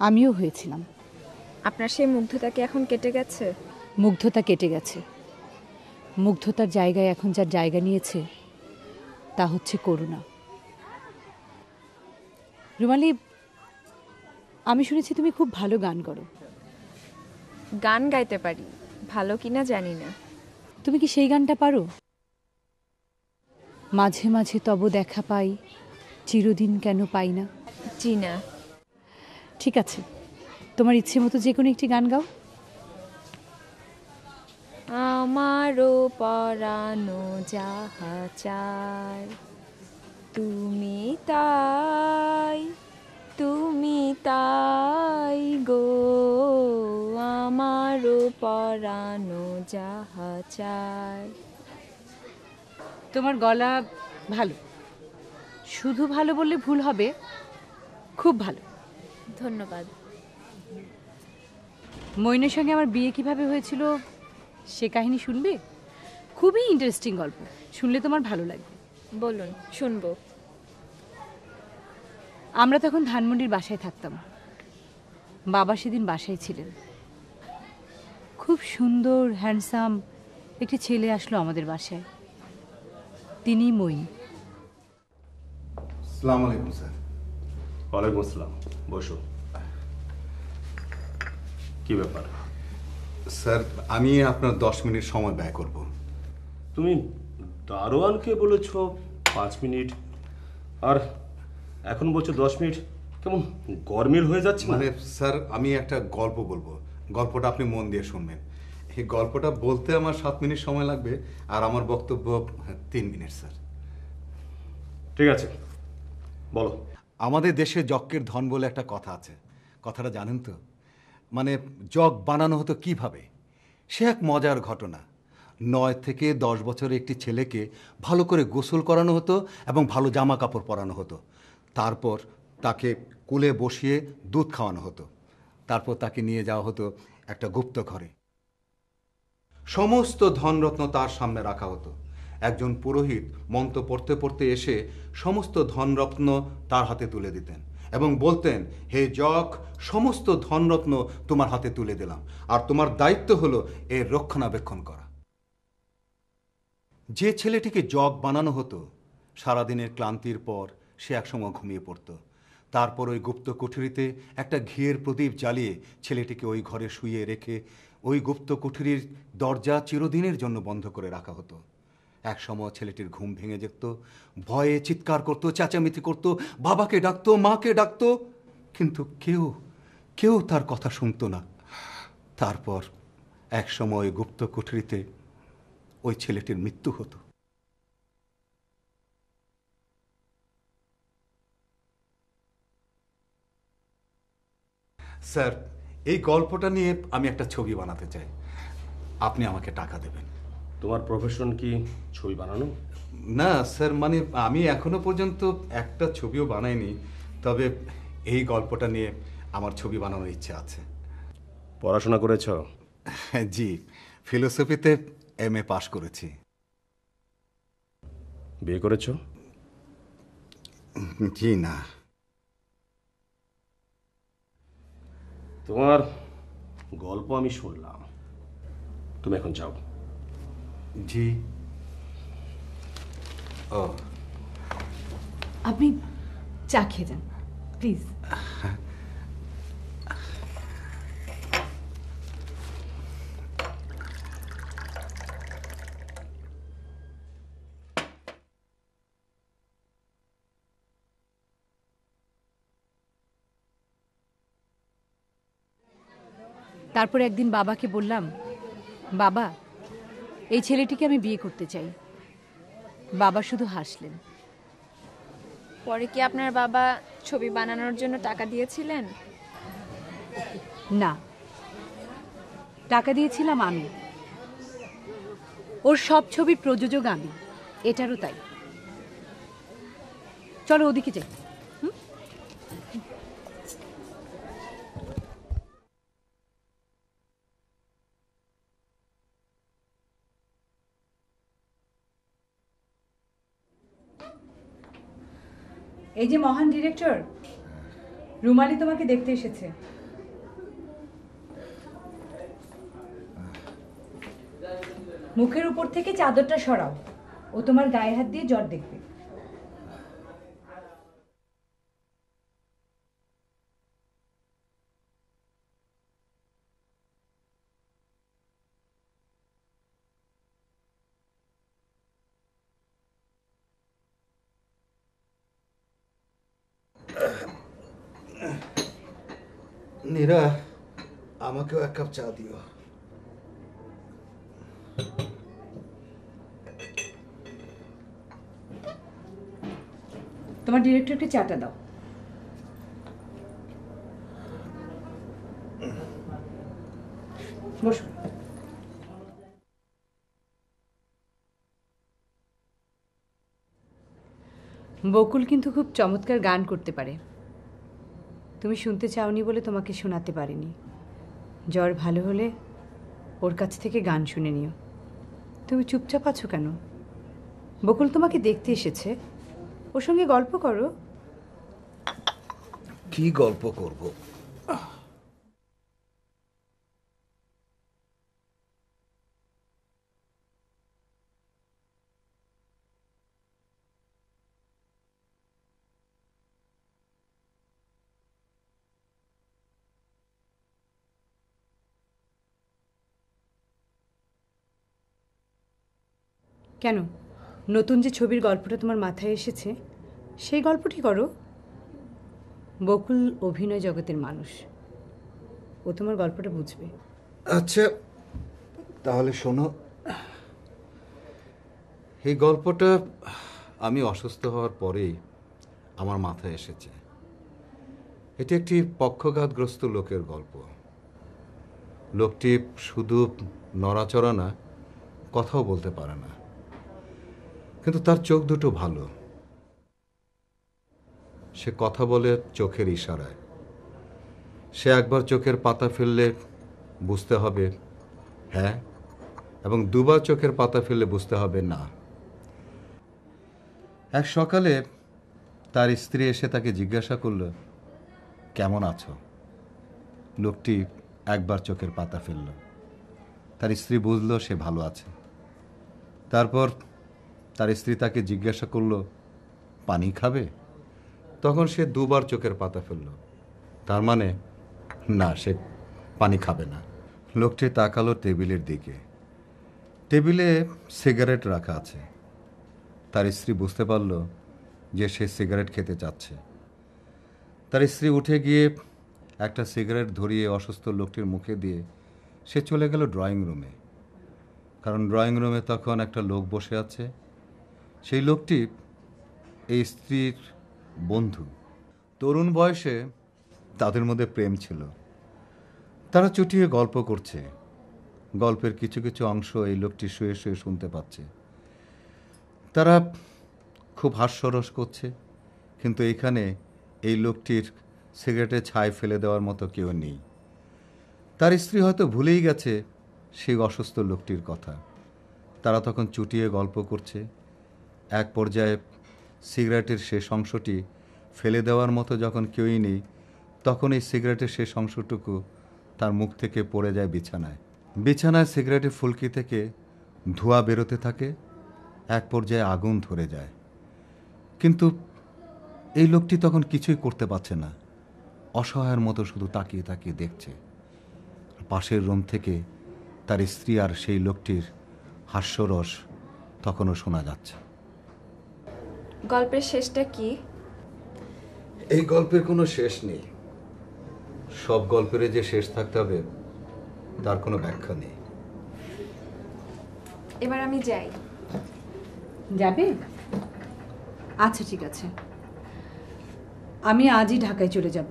K: আমিও হয়েছিলাম
C: আপনার সেই মুগ্ধতা কি এখন কেটে গেছে
K: মুগ্ধতা কেটে গেছে মুগ্ধতার জায়গায় এখন যার জায়গা নিয়েছে তা হচ্ছে করুণা রুমালি আমি শুনেছি তুমি খুব ভালো গান করো গান গাইতে পারি ভালো কিনা জানি না তুমি কি সেই গানটা পারো মাঝে মাঝে তব দেখা পাই চিরদিন কেন পাই না জি না ঠিক আছে তোমার ইচ্ছে মতো যে কোনো একটি গান গাও আমারও পরানো
C: যাহা চায় তুমি তাই তুমি তাই গো আমারও
K: পরানো যাহা চায় তোমার গলা ভালো শুধু ভালো বললে ভুল হবে খুব ভালো ধন্যবাদ মইনের সঙ্গে আমার বিয়ে কিভাবে হয়েছিল সে কাহিনী শুনবে খুবই ইন্টারেস্টিং গল্প শুনলে তোমার ভালো লাগবে
J: বলুন শুনব
K: আমরা তখন ধানমন্ডির বাসায় থাকতাম বাবা সেদিন বাসায় ছিলেন খুব সুন্দর হ্যান্ডসাম একটি ছেলে আসলো আমাদের বাসায় তিনি মই
F: সালাম আলাইকুম স্যার ওয়ালাইকুম আসসালাম বসো কি ব্যাপার স্যার আমি আপনার দশ মিনিট সময় ব্যয় করব
B: তুমি দারোয়ানকে বলেছ পাঁচ মিনিট আর এখন বলছো দশ মিনিট কেমন
F: গরমিল হয়ে যাচ্ছে মানে স্যার আমি একটা গল্প বলবো গল্পটা আপনি মন দিয়ে শুনবেন এই গল্পটা বলতে আমার সাত মিনিট সময় লাগবে আর আমার বক্তব্য তিন মিনিট স্যার ঠিক আছে বলো আমাদের দেশে যজ্ঞের ধন বলে একটা কথা আছে কথাটা জানেন তো মানে জগ বানানো হতো কিভাবে সে এক মজার ঘটনা নয় থেকে দশ বছরের একটি ছেলেকে ভালো করে গোসল করানো হতো এবং ভালো জামা কাপড় পরানো হতো তারপর তাকে কুলে বসিয়ে দুধ খাওয়ানো হতো তারপর তাকে নিয়ে যাওয়া হতো একটা গুপ্ত ঘরে সমস্ত ধনরত্ন তার সামনে রাখা হতো একজন পুরোহিত মন্ত্র পড়তে পড়তে এসে সমস্ত ধনরত্ন তার হাতে তুলে দিতেন এবং বলতেন হে যক সমস্ত ধনরত্ন তোমার হাতে তুলে দিলাম আর তোমার দায়িত্ব হলো এর রক্ষণাবেক্ষণ করা যে ছেলেটিকে জগ বানানো হতো সারাদিনের ক্লান্তির পর সে একসময় ঘুমিয়ে পড়ত তারপর ওই গুপ্ত কুঠুরিতে একটা ঘিয়ের প্রদীপ জ্বালিয়ে ছেলেটিকে ওই ঘরে শুয়ে রেখে ওই গুপ্ত কুঠুরির দরজা চিরদিনের জন্য বন্ধ করে রাখা হতো এক সময় ছেলেটির ঘুম ভেঙে যেত ভয়ে চিৎকার করত চেঁচামেচি করত বাবাকে ডাকত মাকে ডাকত কিন্তু কেউ কেউ তার কথা শুনত না তারপর এক সময় গুপ্ত কুঠরিতে ওই ছেলেটির মৃত্যু হতো স্যার এই গল্পটা নিয়ে আমি একটা ছবি বানাতে চাই আপনি আমাকে টাকা দেবেন তোমার প্রফেশন কি ছবি বানানো না স্যার মানে আমি এখনো পর্যন্ত একটা ছবিও বানাইনি তবে এই গল্পটা নিয়ে আমার ছবি বানানোর ইচ্ছে আছে
B: পড়াশোনা করেছ জি
F: ফিলোসফিতে এম এ পাশ করেছি বিয়ে করেছ জি না
B: তোমার গল্প আমি শুনলাম
G: তুমি এখন যাও জি ও
K: আপনি চা খেয়ে যান প্লিজ তারপর একদিন বাবাকে বললাম বাবা এই ছেলেটিকে আমি বিয়ে করতে চাই বাবা শুধু হাসলেন
C: পরে কি আপনার বাবা ছবি বানানোর জন্য টাকা দিয়েছিলেন
K: না টাকা দিয়েছিলাম আমি ওর সব ছবির প্রযোজক আমি এটারও তাই চলো ওদিকে যাই এই যে মহান ডিরেক্টর রুমালি তোমাকে দেখতে এসেছে মুখের উপর থেকে চাদরটা সরাও ও তোমার গায়ে হাত দিয়ে জ্বর দেখবে
F: মীরা আমাকেও এক কাপ চা দিও
K: তোমার ডিরেক্টরকে চাটা দাও বসো বকুল কিন্তু খুব চমৎকার গান করতে পারে তুমি শুনতে চাওনি বলে তোমাকে শোনাতে পারিনি জ্বর ভালো হলে ওর কাছ থেকে গান শুনে নিও তুমি চুপচাপ আছো কেন বকুল তোমাকে দেখতে এসেছে ওর সঙ্গে গল্প করো
F: কি গল্প করবো
K: কেন নতুন যে ছবির গল্পটা তোমার মাথায় এসেছে সেই গল্পটি করো বকুল অভিনয় জগতের মানুষ ও তোমার গল্পটা বুঝবে
F: আচ্ছা তাহলে শোনো এই গল্পটা আমি অসুস্থ হওয়ার পরেই আমার মাথায় এসেছে এটি একটি পক্ষঘাতগ্রস্ত লোকের গল্প লোকটি শুধু নড়াচড়া না কথাও বলতে পারে না কিন্তু তার চোখ দুটো ভালো সে কথা বলে চোখের ইশারায় সে একবার চোখের পাতা ফেললে বুঝতে হবে হ্যাঁ এবং দুবার চোখের পাতা ফেললে বুঝতে হবে না এক সকালে তার স্ত্রী এসে তাকে জিজ্ঞাসা করল কেমন আছো লোকটি একবার চোখের পাতা ফেলল তার স্ত্রী বুঝল সে ভালো আছে তারপর তার স্ত্রী তাকে জিজ্ঞাসা করল পানি খাবে তখন সে দুবার চোখের পাতা ফেলল তার মানে না সে পানি খাবে না লোকটি তাকালো টেবিলের দিকে টেবিলে সিগারেট রাখা আছে তার স্ত্রী বুঝতে পারল যে সে সিগারেট খেতে চাচ্ছে তার স্ত্রী উঠে গিয়ে একটা সিগারেট ধরিয়ে অসুস্থ লোকটির মুখে দিয়ে সে চলে গেল ড্রয়িং রুমে কারণ ড্রয়িং রুমে তখন একটা লোক বসে আছে সেই লোকটি এই স্ত্রীর বন্ধু তরুণ বয়সে তাদের মধ্যে প্রেম ছিল তারা চুটিয়ে গল্প করছে গল্পের কিছু কিছু অংশ এই লোকটি শুয়ে শুয়ে শুনতে পাচ্ছে তারা খুব হাস্যরস করছে কিন্তু এখানে এই লোকটির সিগারেটে ছাই ফেলে দেওয়ার মতো কেউ নেই তার স্ত্রী হয়তো ভুলেই গেছে সেই অসুস্থ লোকটির কথা তারা তখন চুটিয়ে গল্প করছে এক পর্যায়ে সিগারেটের শেষ অংশটি ফেলে দেওয়ার মতো যখন কেউই নেই তখন এই সিগারেটের শেষ অংশটুকু তার মুখ থেকে পড়ে যায় বিছানায় বিছানায় সিগারেটের ফুলকি থেকে ধোঁয়া বেরোতে থাকে এক পর্যায়ে আগুন ধরে যায় কিন্তু এই লোকটি তখন কিছুই করতে পারছে না অসহায়ের মতো শুধু তাকিয়ে তাকিয়ে দেখছে পাশের রুম থেকে তার স্ত্রী আর সেই লোকটির হাস্যরস তখনও শোনা যাচ্ছে
C: গল্পের শেষটা কি
F: এই গল্পের কোনো শেষ নেই সব গল্পের যে শেষ থাকতে হবে তার কোনো ব্যাখ্যা নেই
K: এবার আমি যাই যাবে আচ্ছা ঠিক আছে আমি আজই ঢাকায় চলে যাব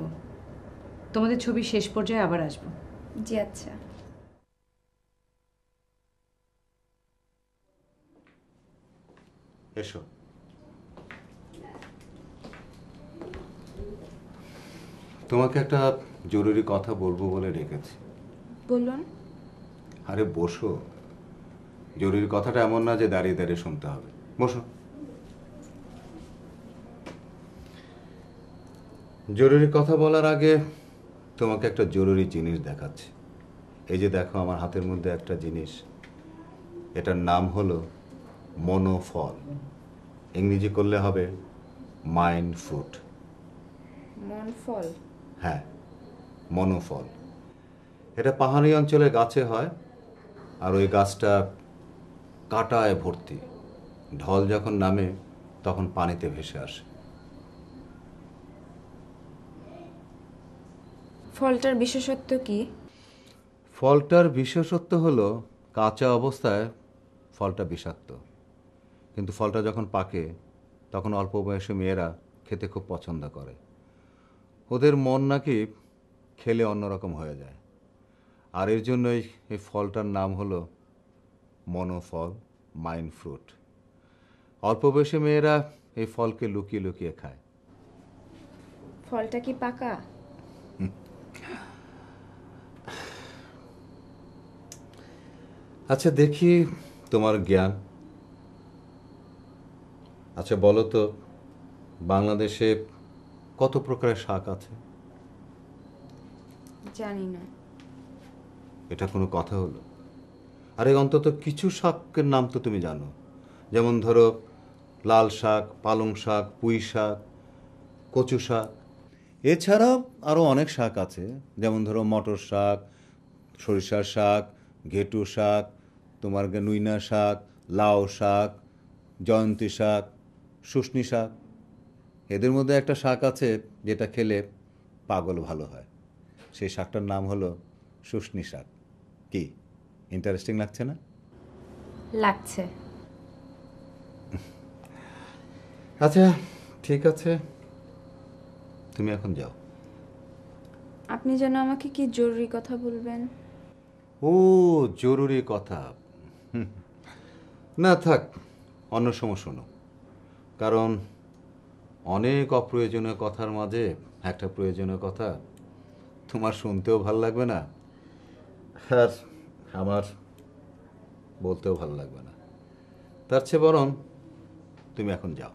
K: তোমাদের ছবি শেষ পর্যায়ে আবার আসব জি আচ্ছা
F: এসো তোমাকে একটা জরুরি কথা বলবো বলে ডেকেছি বলুন আরে বসো জরুরি কথাটা এমন না যে দাঁড়িয়ে দাঁড়িয়ে শুনতে হবে বসো জরুরি কথা বলার আগে তোমাকে একটা জরুরি জিনিস দেখাচ্ছি এই যে দেখো আমার হাতের মধ্যে একটা জিনিস এটার নাম হলো মনোফল ইংরেজি করলে হবে মাইন্ড ফুড মনফল হ্যাঁ মনোফল এটা পাহাড়ি অঞ্চলে গাছে হয় আর ওই গাছটা কাটায় ভর্তি ঢল যখন নামে তখন পানিতে ভেসে আসে
C: ফলটার বিশেষত্ব কি
F: ফলটার বিশেষত্ব হলো কাঁচা অবস্থায় ফলটা বিষাক্ত কিন্তু ফলটা যখন পাকে তখন অল্প বয়সে মেয়েরা খেতে খুব পছন্দ করে ওদের মন নাকি খেলে অন্যরকম হয়ে যায় আর এর জন্যই এই ফলটার নাম হলো মনোফল মাইন ফ্রুট অল্প বয়সে মেয়েরা এই ফলকে লুকিয়ে লুকিয়ে খায়
C: ফলটা কি পাকা
F: আচ্ছা দেখি তোমার জ্ঞান আচ্ছা বলো তো বাংলাদেশে কত প্রকারের শাক আছে জানি না এটা কোনো কথা হলো আরে অন্তত কিছু শাকের নাম তো তুমি জানো যেমন ধরো লাল শাক পালং শাক পুঁই শাক কচু শাক এছাড়া আরও অনেক শাক আছে যেমন ধরো মটর শাক সরিষার শাক ঘেটু শাক তোমার নুইনা শাক লাউ শাক জয়ন্তী শাক শুষ্নি শাক এদের মধ্যে একটা শাক আছে যেটা খেলে পাগল ভালো হয় সেই শাকটার নাম হলো শুষ্নি শাক কি ইন্টারেস্টিং লাগছে না লাগছে আচ্ছা ঠিক আছে তুমি এখন যাও
C: আপনি যেন আমাকে কি জরুরি কথা বলবেন
F: ও জরুরি কথা না থাক অন্য সময় শোনো কারণ অনেক অপ্রয়োজনীয় কথার মাঝে একটা প্রয়োজনীয় কথা তোমার শুনতেও ভাল লাগবে না আর আমার বলতেও ভাল লাগবে না তার চেয়ে বরং তুমি এখন যাও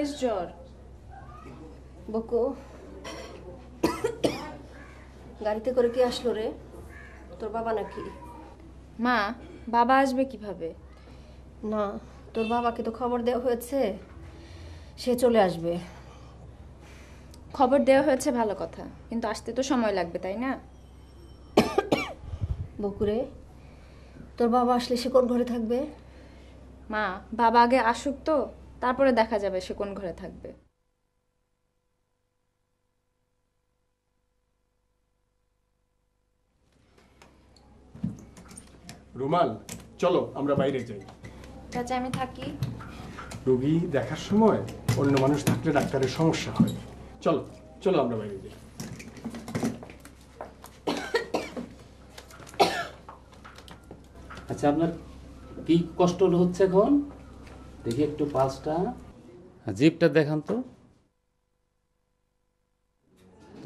C: ফ্রেশ জ্বর
A: বকো গাড়িতে করে কি আসলো রে তোর বাবা নাকি মা বাবা আসবে কিভাবে না তোর বাবাকে তো খবর দেওয়া হয়েছে সে চলে আসবে
C: খবর দেওয়া হয়েছে ভালো কথা কিন্তু আসতে তো সময় লাগবে তাই না বকুরে তোর বাবা আসলে সে কোন ঘরে থাকবে মা বাবা আগে আসুক তো তারপরে দেখা যাবে সে কোন ঘরে থাকবে
B: রুমাল চলো আমরা বাইরে যাই
C: চাচা আমি থাকি
B: রোগী দেখার সময় অন্য মানুষ থাকলে ডাক্তারের সমস্যা হয় চলো চলো আমরা বাইরে যাই
G: আচ্ছা আপনার কি কষ্ট হচ্ছে এখন দেখি একটু পাঁচটা হ্যাঁ, জিপটা দেখান তো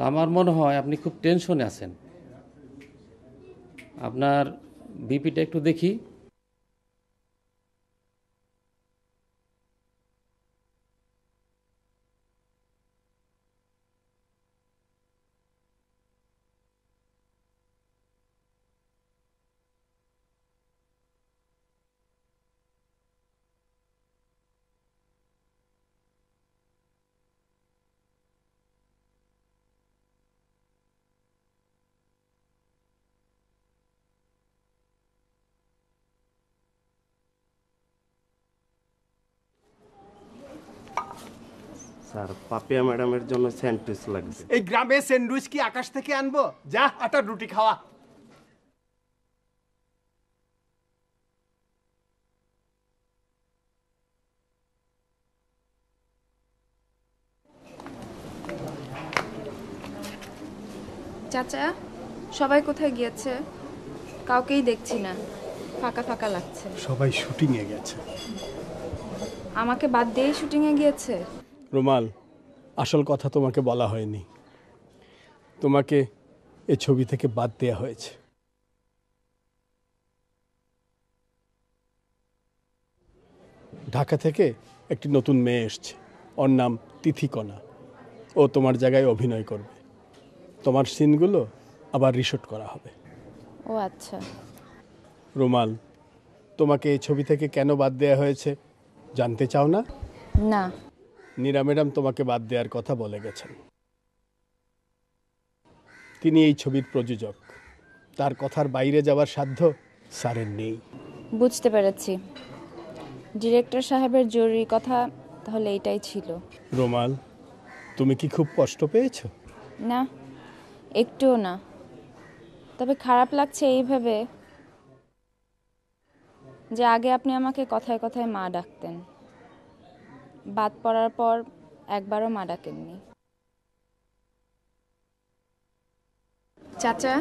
G: আমার মনে হয় আপনি খুব টেনশনে আছেন আপনার বিপিটা একটু দেখি
B: পাপিয়া ম্যাডামের জন্য স্যান্ডউইচ লাগবে এই গ্রামে স্যান্ডউইচ কি আকাশ থেকে আনবো যা আটা রুটি খাওয়া
C: চাচা সবাই কোথায় গিয়েছে কাউকেই দেখছি না ফাঁকা ফাঁকা লাগছে
B: সবাই শুটিং এ গেছে
C: আমাকে বাদ দিয়ে শুটিং এ গিয়েছে
B: রুমাল আসল কথা তোমাকে বলা হয়নি তোমাকে এ ছবি থেকে বাদ দেয়া হয়েছে ঢাকা থেকে একটি নতুন মেয়ে এসছে ওর নাম তিথিকণা ও তোমার জায়গায় অভিনয় করবে তোমার সিনগুলো আবার রিসোর্ট করা হবে ও আচ্ছা রুমাল তোমাকে এই ছবি থেকে কেন বাদ দেয়া হয়েছে জানতে চাও না না নীরা ম্যাডাম তোমাকে বাদ দেওয়ার কথা বলে গেছেন তিনি এই ছবির প্রযোজক তার কথার বাইরে যাওয়ার সাধ্য স্যারের নেই
C: বুঝতে পেরেছি ডিরেক্টর সাহেবের জরুরি কথা তাহলে এটাই ছিল
B: রোমাল তুমি কি খুব কষ্ট পেয়েছো
C: না একটুও না তবে খারাপ লাগছে এইভাবে যে আগে আপনি আমাকে কথায় কথায় মা ডাকতেন বাদ পড়ার পর একবারও মা ডাকেননি চাচা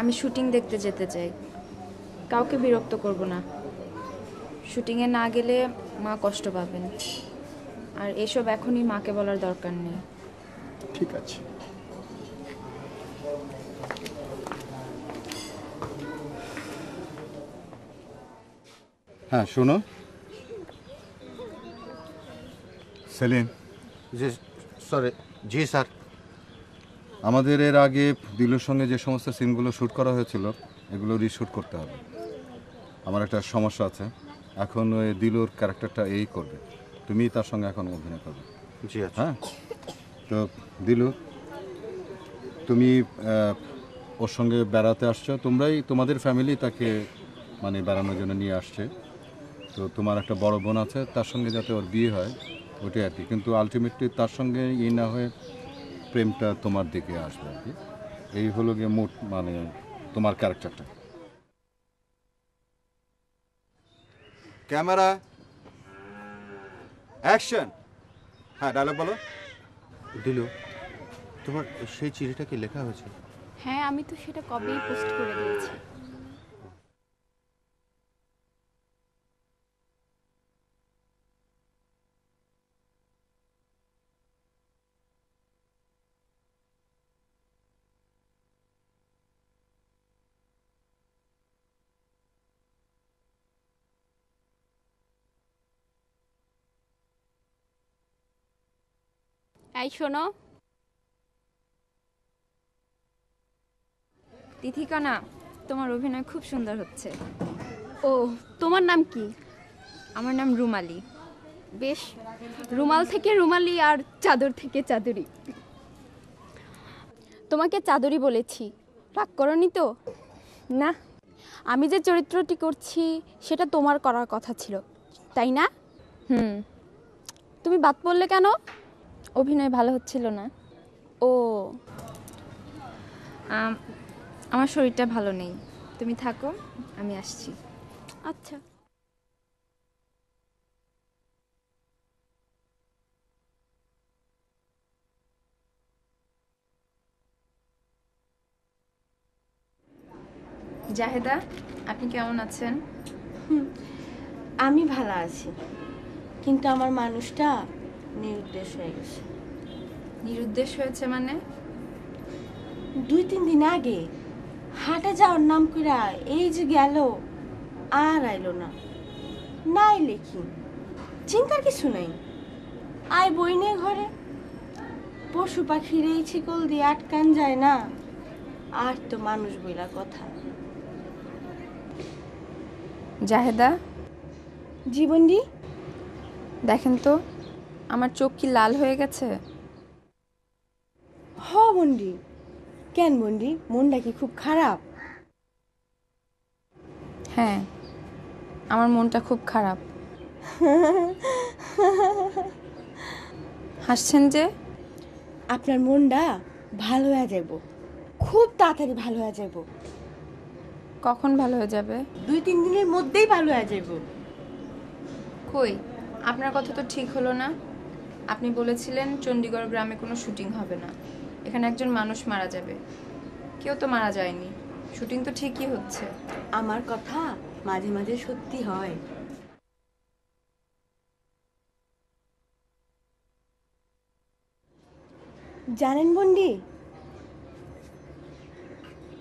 C: আমি শুটিং দেখতে যেতে চাই কাউকে বিরক্ত করব না শুটিংয়ে না গেলে মা কষ্ট পাবেন আর এসব এখনই মাকে বলার দরকার নেই
B: ঠিক আছে
F: হ্যাঁ শোনো সেলিম জি সরি জি স্যার আমাদের এর আগে দিলুর সঙ্গে যে সমস্ত সিনগুলো শ্যুট করা হয়েছিল এগুলো রিশ্যুট করতে হবে আমার একটা সমস্যা আছে এখন ওই দিলুর ক্যারেক্টারটা এই করবে তুমি তার সঙ্গে এখন অভিনয় করবে জি আচ্ছা। হ্যাঁ তো দিলু তুমি ওর সঙ্গে বেড়াতে আসছো তোমরাই তোমাদের ফ্যামিলি তাকে মানে বেড়ানোর জন্য নিয়ে আসছে তো তোমার একটা বড় বোন আছে তার সঙ্গে যাতে ওর বিয়ে হয় ওটাই আর কি কিন্তু আলটিমেটলি তার সঙ্গে ই না হয়ে প্রেমটা তোমার দিকে আসবে আর কি এই হলো গিয়ে মোট মানে তোমার ক্যারেক্টারটা ক্যামেরা অ্যাকশন হ্যাঁ ডায়লগ বলো
I: দিল তোমার সেই চিঠিটা কি লেখা হয়েছে
J: হ্যাঁ আমি তো সেটা
E: কবেই পোস্ট করে দিয়েছি এই শোনো
C: তিথিকানা তোমার অভিনয় খুব সুন্দর হচ্ছে ও তোমার নাম কি
E: আমার নাম রুমালি বেশ রুমাল থেকে রুমালি আর চাদর থেকে চাদরি তোমাকে চাদরি বলেছি রাগ করনি তো না আমি যে চরিত্রটি করছি সেটা তোমার করার কথা ছিল তাই না হুম তুমি বাদ পড়লে কেন
C: অভিনয় ভালো হচ্ছিল না ও আমার শরীরটা ভালো নেই তুমি থাকো আমি আসছি
A: আচ্ছা
J: জাহেদা আপনি কেমন আছেন আমি ভালো আছি কিন্তু আমার মানুষটা নিরুদ্দেশ হয়ে গেছে নিরুদ্দেশ হয়েছে মানে দুই তিন দিন আগে হাটে যাওয়ার নাম কইরা এই যে গেল আর আইলো না নাই লেখি চিন্তার কিছু নাই আয় বই নিয়ে ঘরে পশু পাখির এই ছিকল দিয়ে আটকান যায় না আর তো মানুষ বইলা কথা জাহেদা জীবনডি
C: দেখেন তো আমার
J: চোখ কি লাল হয়ে গেছে হ বন্ডি কেন বন্ডি মনটা কি খুব খারাপ হ্যাঁ আমার মনটা খুব খারাপ হাসছেন যে আপনার মনটা ভালো হয়ে যাব খুব তাড়াতাড়ি ভালো হয়ে যাব কখন ভালো হয়ে যাবে দুই তিন দিনের মধ্যেই ভালো হয়ে যাব
C: কই আপনার কথা তো ঠিক হলো না আপনি বলেছিলেন চণ্ডীগড় গ্রামে কোনো শুটিং হবে না এখানে একজন মানুষ মারা যাবে কেউ তো মারা যায়নি
J: শুটিং তো ঠিকই হচ্ছে আমার কথা মাঝে মাঝে সত্যি হয় জানেন বন্ডি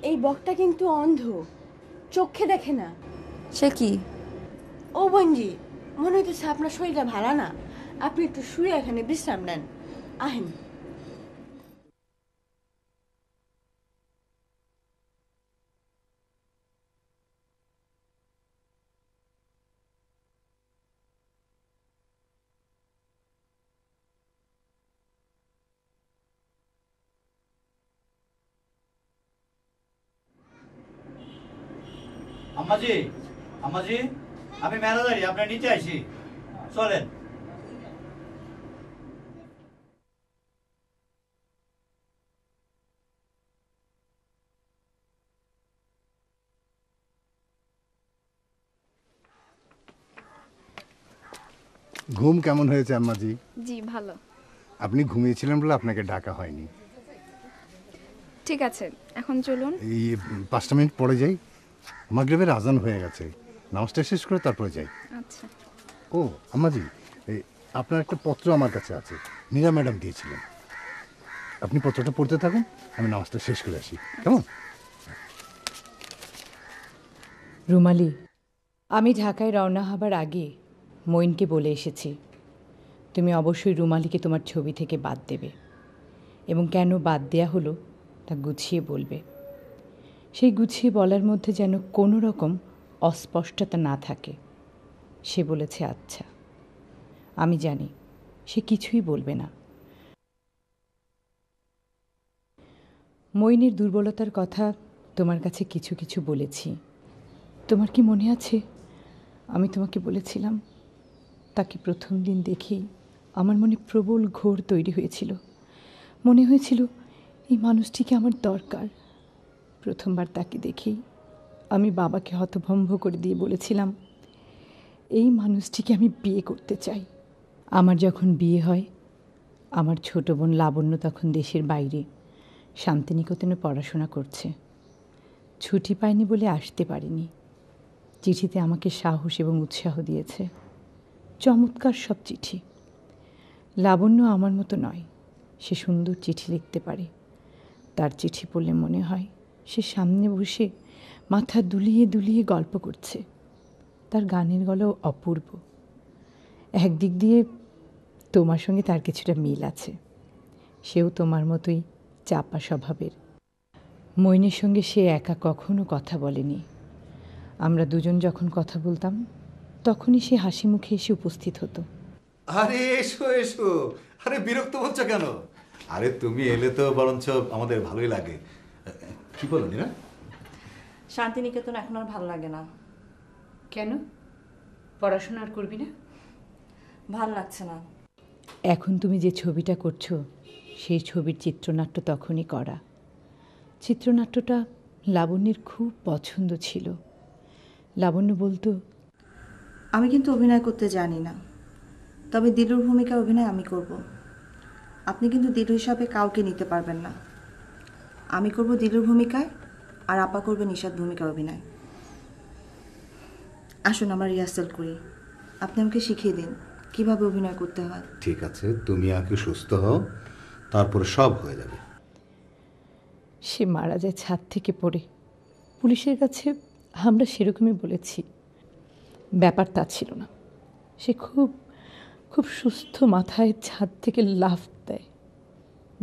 J: এই বকটা কিন্তু অন্ধ চোখে দেখে না সে কি ও বন্ডি মনে হইতেছে আপনার শরীরটা ভালো না আপনি একটু শুয়ে এখানে বিশ্রাম নেন আহেন
G: আমাজি আমাজি আমি মেলা দাঁড়িয়ে আপনার নিচে আসি চলেন
D: ঘুম কেমন হয়েছে আম্মাজি জি ভালো আপনি ঘুমিয়েছিলেন বলে আপনাকে ডাকা হয়নি
C: ঠিক আছে এখন চলুন
D: এই পাঁচটা মিনিট পরে যাই মাগরিবের আজান হয়ে গেছে নামাজটা শেষ করে তারপরে যাই আচ্ছা ও আম্মাজি এই আপনার একটা পত্র আমার কাছে আছে নীরা ম্যাডাম দিয়েছিলেন আপনি পত্রটা পড়তে থাকুন আমি নামাজটা শেষ করে আসি কেমন
K: রুমালি আমি ঢাকায় রওনা হবার আগে মইনকে বলে এসেছি তুমি অবশ্যই রুমালিকে তোমার ছবি থেকে বাদ দেবে এবং কেন বাদ দেয়া হলো তা গুছিয়ে বলবে সেই গুছিয়ে বলার মধ্যে যেন কোনো রকম অস্পষ্টতা না থাকে সে বলেছে আচ্ছা আমি জানি সে কিছুই বলবে না মইনের দুর্বলতার কথা তোমার কাছে কিছু কিছু বলেছি তোমার কি মনে আছে আমি তোমাকে বলেছিলাম তাকে প্রথম দিন দেখেই আমার মনে প্রবল ঘোর তৈরি হয়েছিল মনে হয়েছিল এই মানুষটিকে আমার দরকার প্রথমবার তাকে দেখেই আমি বাবাকে হতভম্ব করে দিয়ে বলেছিলাম এই মানুষটিকে আমি বিয়ে করতে চাই আমার যখন বিয়ে হয় আমার ছোটো বোন লাবণ্য তখন দেশের বাইরে শান্তিনিকেতনে পড়াশোনা করছে ছুটি পায়নি বলে আসতে পারিনি চিঠিতে আমাকে সাহস এবং উৎসাহ দিয়েছে চমৎকার সব চিঠি লাবণ্য আমার মতো নয় সে সুন্দর চিঠি লিখতে পারে তার চিঠি পড়লে মনে হয় সে সামনে বসে মাথা দুলিয়ে দুলিয়ে গল্প করছে তার গানের গলাও অপূর্ব একদিক দিয়ে তোমার সঙ্গে তার কিছুটা মিল আছে সেও তোমার মতোই চাপা স্বভাবের মইনের সঙ্গে সে একা কখনো কথা বলেনি আমরা দুজন যখন কথা বলতাম তখনই সে হাসি মুখে এসে উপস্থিত হতো
F: আরে এসো এসো আরে বিরক্ত হচ্ছে কেন আরে তুমি এলে তো বরঞ্চ আমাদের ভালোই লাগে কি বলো না
H: শান্তিনিকেতন এখন আর ভালো লাগে না কেন পড়াশোনা আর করবি না ভাল লাগছে না
K: এখন তুমি যে ছবিটা করছো সেই ছবির চিত্রনাট্য তখনই করা চিত্রনাট্যটা লাবণ্যের খুব পছন্দ ছিল লাবণ্য বলতো
H: আমি কিন্তু অভিনয় করতে জানি না তবে দিলুর ভূমিকা অভিনয় আমি করব আপনি কিন্তু দিলু হিসাবে কাউকে নিতে পারবেন না আমি করব দিলুর ভূমিকায় আর আপা করবে নিষাদ ভূমিকা অভিনয় আসুন আমার রিহার্সাল করি আপনি আমাকে শিখিয়ে দিন কিভাবে অভিনয় করতে হয়
F: ঠিক আছে তুমি আগে সুস্থ হও তারপরে সব হয়ে যাবে
H: সে মারা যায় ছাদ থেকে পড়ে
K: পুলিশের কাছে আমরা সেরকমই বলেছি ব্যাপার তা ছিল না সে খুব খুব সুস্থ মাথায় ছাদ থেকে লাফ দেয়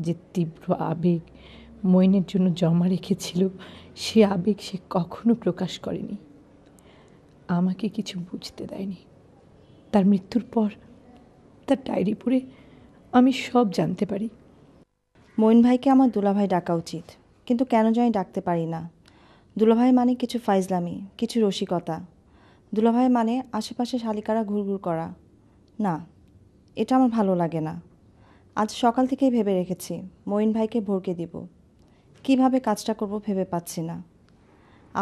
K: যে তীব্র আবেগ মইনের জন্য জমা রেখেছিল সে আবেগ সে কখনো প্রকাশ করেনি আমাকে কিছু বুঝতে দেয়নি
H: তার মৃত্যুর পর তার ডায়েরি পড়ে আমি সব জানতে পারি মইন ভাইকে আমার দুলাভাই ডাকা উচিত কিন্তু কেন জানি ডাকতে পারি না দুলাভাই মানে কিছু ফাইজলামি কিছু রসিকতা দুলাভাই মানে আশেপাশে শালিকারা ঘুরঘুর করা না এটা আমার ভালো লাগে না আজ সকাল থেকেই ভেবে রেখেছি মঈন ভাইকে ভরকে দিব কিভাবে কাজটা করব ভেবে পাচ্ছি না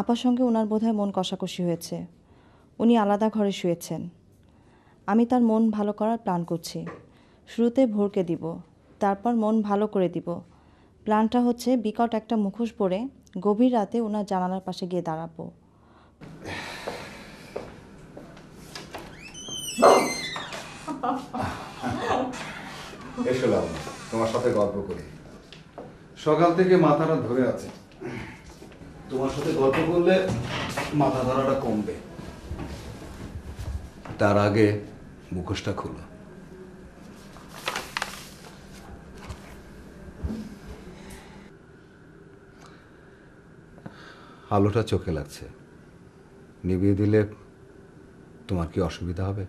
H: আপার সঙ্গে ওনার বোধহয় মন কষাকষি হয়েছে উনি আলাদা ঘরে শুয়েছেন আমি তার মন ভালো করার প্ল্যান করছি শুরুতে ভরকে দিব তারপর মন ভালো করে দিব প্ল্যানটা হচ্ছে বিকট একটা মুখোশ পরে গভীর রাতে ওনার জানালার পাশে গিয়ে দাঁড়াবো
B: এসো লাবণী
F: তোমার সাথে গল্প করি সকাল থেকে মাথাটা ধরে আছে তোমার সাথে গল্প করলে মাথা ধরাটা কমবে তার আগে মুখোশটা খুলো আলোটা চোখে লাগছে নিভিয়ে দিলে তোমার কি অসুবিধা
H: হবে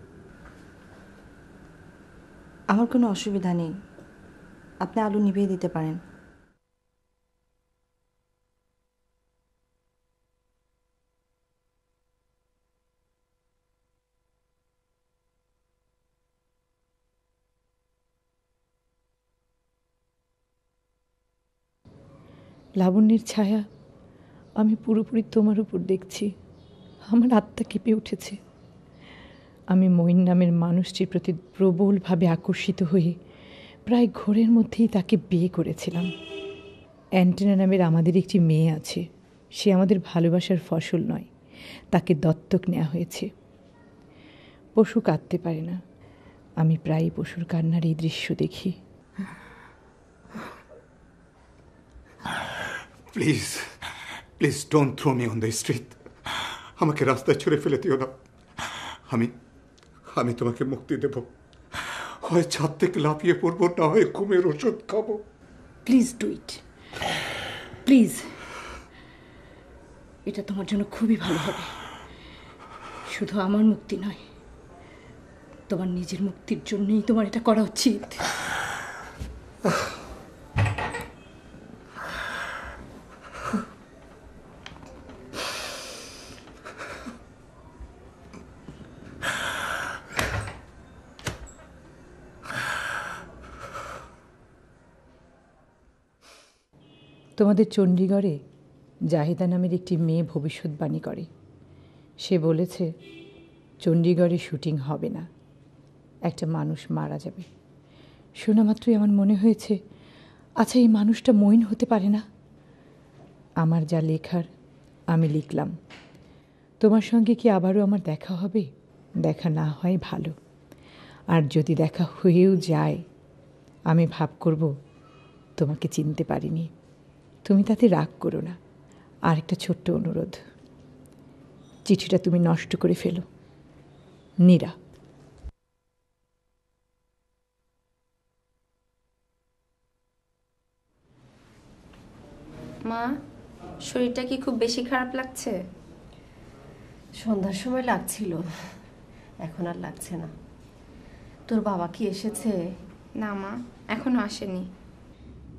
H: আমার কোনো অসুবিধা নেই আপনি আলু নিভিয়ে দিতে পারেন
K: লাবণ্যের ছায়া আমি পুরোপুরি তোমার উপর দেখছি আমার আত্মা কেঁপে উঠেছে আমি মঈন নামের মানুষটির প্রতি প্রবলভাবে আকর্ষিত হয়ে প্রায় ঘোরের মধ্যেই তাকে বিয়ে করেছিলাম অ্যান্টেনা নামের আমাদের একটি মেয়ে আছে সে আমাদের ভালোবাসার ফসল নয় তাকে দত্তক নেওয়া হয়েছে পশু কাঁদতে পারে না আমি প্রায় পশুর কান্নার এই দৃশ্য দেখি
D: please please
B: don't throw me on the street আমাকে রাস্তায় ছুঁড়ে ফেলে দিও না আমি আমি তোমাকে মুক্তি দেব হয় ছাদ থেকে লাফিয়ে পড়বো না হয় ঘুমের ওষুধ খাবো প্লিজ ডু ইট প্লিজ
K: এটা তোমার জন্য খুবই ভালো হবে শুধু আমার মুক্তি নয় তোমার নিজের মুক্তির জন্যই তোমার এটা করা উচিত তোমাদের চণ্ডীগড়ে জাহিদা নামের একটি মেয়ে ভবিষ্যৎবাণী করে সে বলেছে চণ্ডীগড়ে শুটিং হবে না একটা মানুষ মারা যাবে শোনা মাত্রই আমার মনে হয়েছে আচ্ছা এই মানুষটা মইন হতে পারে না আমার যা লেখার আমি লিখলাম তোমার সঙ্গে কি আবারও আমার দেখা হবে দেখা না হয় ভালো আর যদি দেখা হয়েও যায় আমি ভাব করব তোমাকে চিনতে পারিনি তুমি তাতে রাগ করো না আর একটা ছোট্ট অনুরোধ চিঠিটা তুমি নষ্ট করে ফেলো নীরা
C: মা শরীরটা কি খুব
A: বেশি খারাপ লাগছে সন্ধ্যার সময় লাগছিল এখন আর লাগছে না তোর বাবা কি এসেছে না মা এখনো আসেনি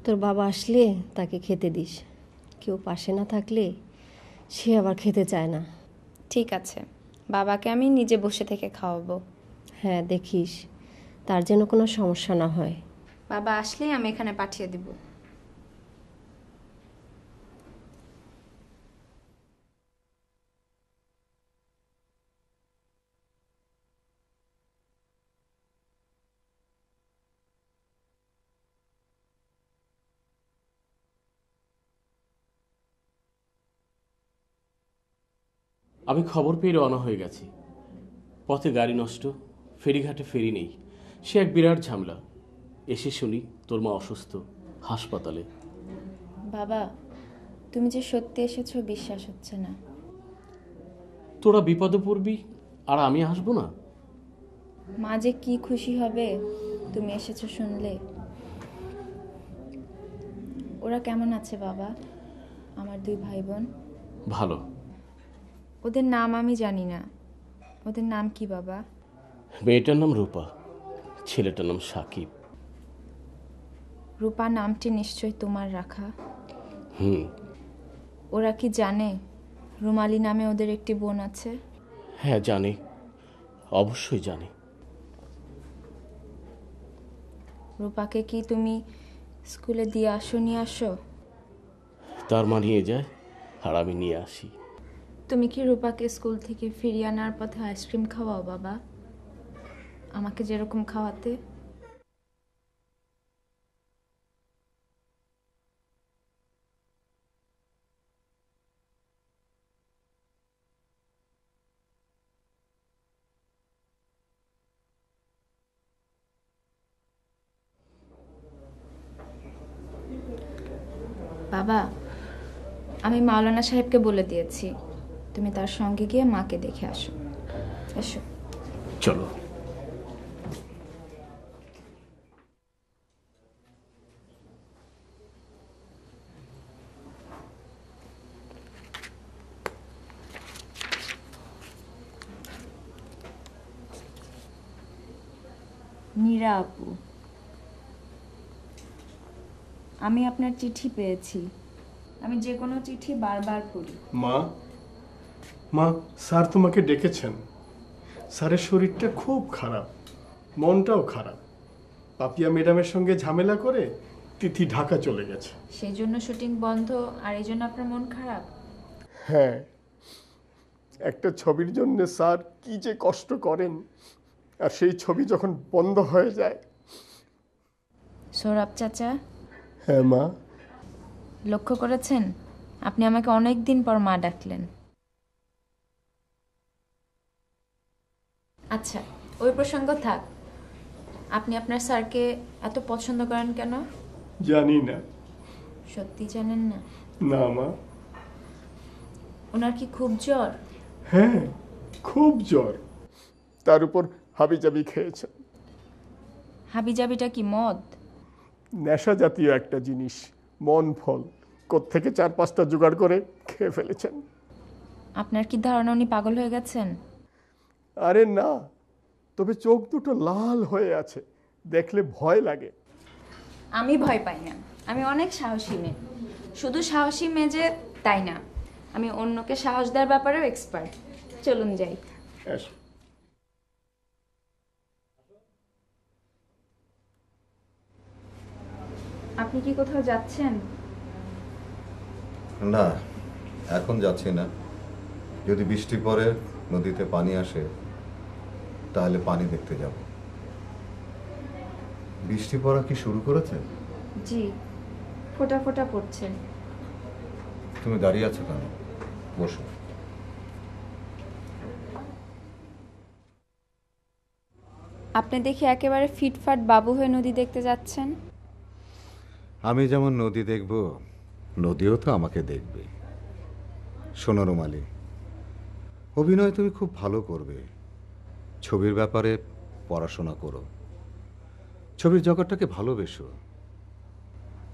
A: তোর বাবা আসলে তাকে খেতে দিস কেউ পাশে না থাকলে সে আবার খেতে চায় না ঠিক আছে বাবাকে আমি নিজে বসে থেকে খাওয়াবো হ্যাঁ দেখিস তার যেন কোনো সমস্যা না হয়
C: বাবা আসলেই আমি এখানে পাঠিয়ে দেবো
B: আমি খবর পেয়ে রওনা হয়ে গেছি পথে গাড়ি নষ্ট ফেরিঘাটে ফেরি নেই সে এক বিরাট ঝামেলা এসে শুনি তোর মা অসুস্থ হাসপাতালে
C: বাবা তুমি যে সত্যি এসেছো বিশ্বাস হচ্ছে না
B: তোরা বিপদে পড়বি আর আমি আসবো না
C: মা যে কি খুশি হবে তুমি এসেছো শুনলে ওরা কেমন আছে বাবা আমার দুই ভাই বোন ভালো ওদের নাম আমি জানি না ওদের নাম কি বাবা
B: মেয়েটার নাম রূপা ছেলেটার নাম সাকিব
C: রূপা নামটি নিশ্চয় তোমার রাখা হুম ওরা কি জানে রুমালি নামে ওদের একটি বোন আছে
B: হ্যাঁ জানি অবশ্যই জানি
C: রূপাকে কি তুমি স্কুলে দিয়ে আসো নিয়ে আসো
B: তার মা নিয়ে যায় আর আমি নিয়ে আসি
C: তুমি কি রূপাকে স্কুল থেকে ফিরিয়ে আনার পথে আইসক্রিম খাওয়াও বাবা আমাকে যেরকম খাওয়াতে বাবা আমি মাওলানা সাহেবকে বলে দিয়েছি তুমি তার সঙ্গে গিয়ে মাকে দেখে আসো এসো চলো মীরা আপু আমি আপনার চিঠি পেয়েছি আমি যে কোনো চিঠি বারবার পড়ি
B: মা মা স্যার তোমাকে ডেকেছেন স্যারের শরীরটা খুব খারাপ মনটাও খারাপ পাপিয়া ম্যাডামের সঙ্গে ঝামেলা করে তিথি ঢাকা চলে গেছে
C: সেই জন্য শুটিং বন্ধ আর এই জন্য আপনার মন খারাপ
B: হ্যাঁ একটা ছবির জন্য স্যার কি যে কষ্ট করেন আর সেই ছবি যখন বন্ধ হয়ে যায়
C: সৌরভ চাচা হ্যাঁ মা লক্ষ্য করেছেন আপনি আমাকে অনেক দিন পর মা ডাকলেন আচ্ছা ওই প্রসঙ্গ থাক আপনি আপনার স্যারকে এত পছন্দ করেন কেন জানি না সত্যি জানেন না না মা ওনার কি খুব জ্বর
B: হ্যাঁ খুব জ্বর তার উপর হাবিজাবি খেয়েছেন
C: হাবিজাবিটা কি মদ
B: নেশা জাতীয় একটা জিনিস মন ফল থেকে চার পাঁচটা জোগাড় করে খেয়ে ফেলেছেন
C: আপনার কি ধারণা উনি পাগল হয়ে গেছেন
B: আরে না তবে চোখ দুটো লাল হয়ে আছে দেখলে ভয় লাগে
C: আমি ভয় পাই না আমি অনেক সাহসী মেয়ে শুধু সাহসী মেয়ে যে তাই না আমি অন্যকে সাহস দেওয়ার ব্যাপারেও এক্সপার্ট চলুন যাই আপনি কি কোথাও যাচ্ছেন
F: না এখন যাচ্ছি না যদি বৃষ্টি পড়ে নদীতে পানি আসে তাহলে পানি দেখতে যাব বৃষ্টি পড়া কি শুরু করেছে
C: জি ফোটা ফোটা পড়ছে
F: তুমি দাঁড়িয়ে আছো কেন বসো
C: আপনি দেখি একেবারে ফিটফাট বাবু হয়ে নদী দেখতে যাচ্ছেন
F: আমি যেমন নদী দেখব নদীও তো আমাকে দেখবে রুমালি অভিনয় তুমি খুব ভালো করবে ছবির ব্যাপারে পড়াশোনা করো ছবির জগৎটাকে ভালোবেসো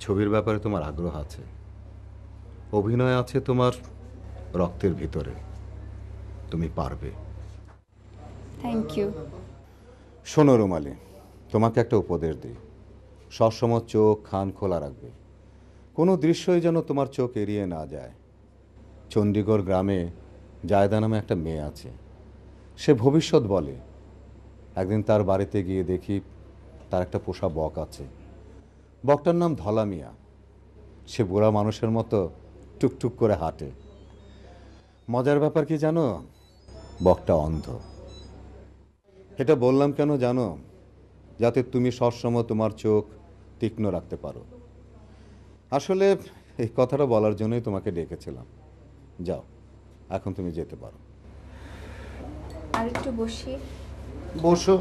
F: ছবির ব্যাপারে তোমার আগ্রহ আছে অভিনয় আছে তোমার রক্তের ভিতরে তুমি পারবে থ্যাংক ইউ শোনো রুমালি তোমাকে একটা উপদেশ দিই সবসময় চোখ খান খোলা রাখবে কোনো দৃশ্যই যেন তোমার চোখ এড়িয়ে না যায় চণ্ডীগড় গ্রামে জায়দা নামে একটা মেয়ে আছে সে ভবিষ্যৎ বলে একদিন তার বাড়িতে গিয়ে দেখি তার একটা পোষা বক আছে বকটার নাম ধলা মিয়া সে বুড়া মানুষের মতো টুকটুক করে হাঁটে মজার ব্যাপার কি জানো বকটা অন্ধ এটা বললাম কেন জানো যাতে তুমি সবসময় তোমার চোখ তীক্ষ্ণ রাখতে পারো আসলে এই কথাটা বলার জন্যই তোমাকে ডেকেছিলাম যাও এখন তুমি যেতে পারো
E: আর বসি
F: বসো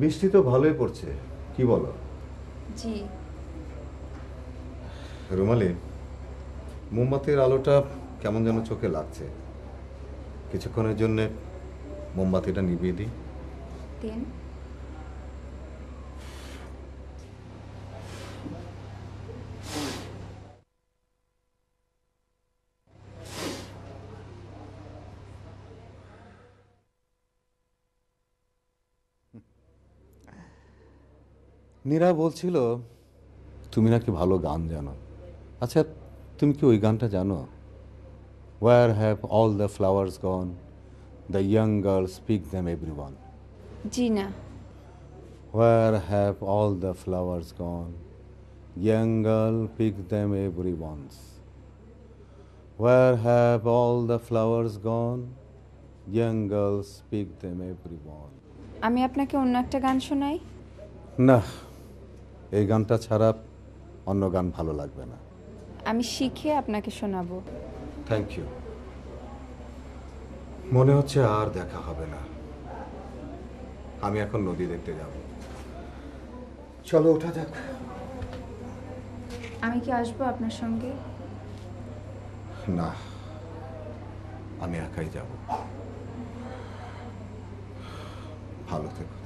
F: বৃষ্টি তো ভালোই পড়ছে কি বলো জি রুমালি মোমবাতির আলোটা কেমন যেন চোখে লাগছে কিছুক্ষণের জন্য মোমবাতিটা নিভিয়ে দিই দিন নীরা বলছিল তুমি নাকি ভালো গান জানো আচ্ছা তুমি কি ওই গানটা জানো where have all the flowers gone the young girl speak them every one জি না where have all the flowers gone young girl pick them every ones where have all the flowers gone young girl speak them every one
C: আমি আপনাকে অন্য একটা গান শোনাই
F: না এই গানটা ছাড়া অন্য গান ভালো লাগবে না
C: আমি শিখে আপনাকে
E: শোনাবো
F: থ্যাংক ইউ মনে হচ্ছে আর দেখা হবে না আমি এখন নদী দেখতে যাব চলো ওঠা যাক
C: আমি কি আসবো আপনার সঙ্গে
F: না আমি একাই যাব ভালো থেকো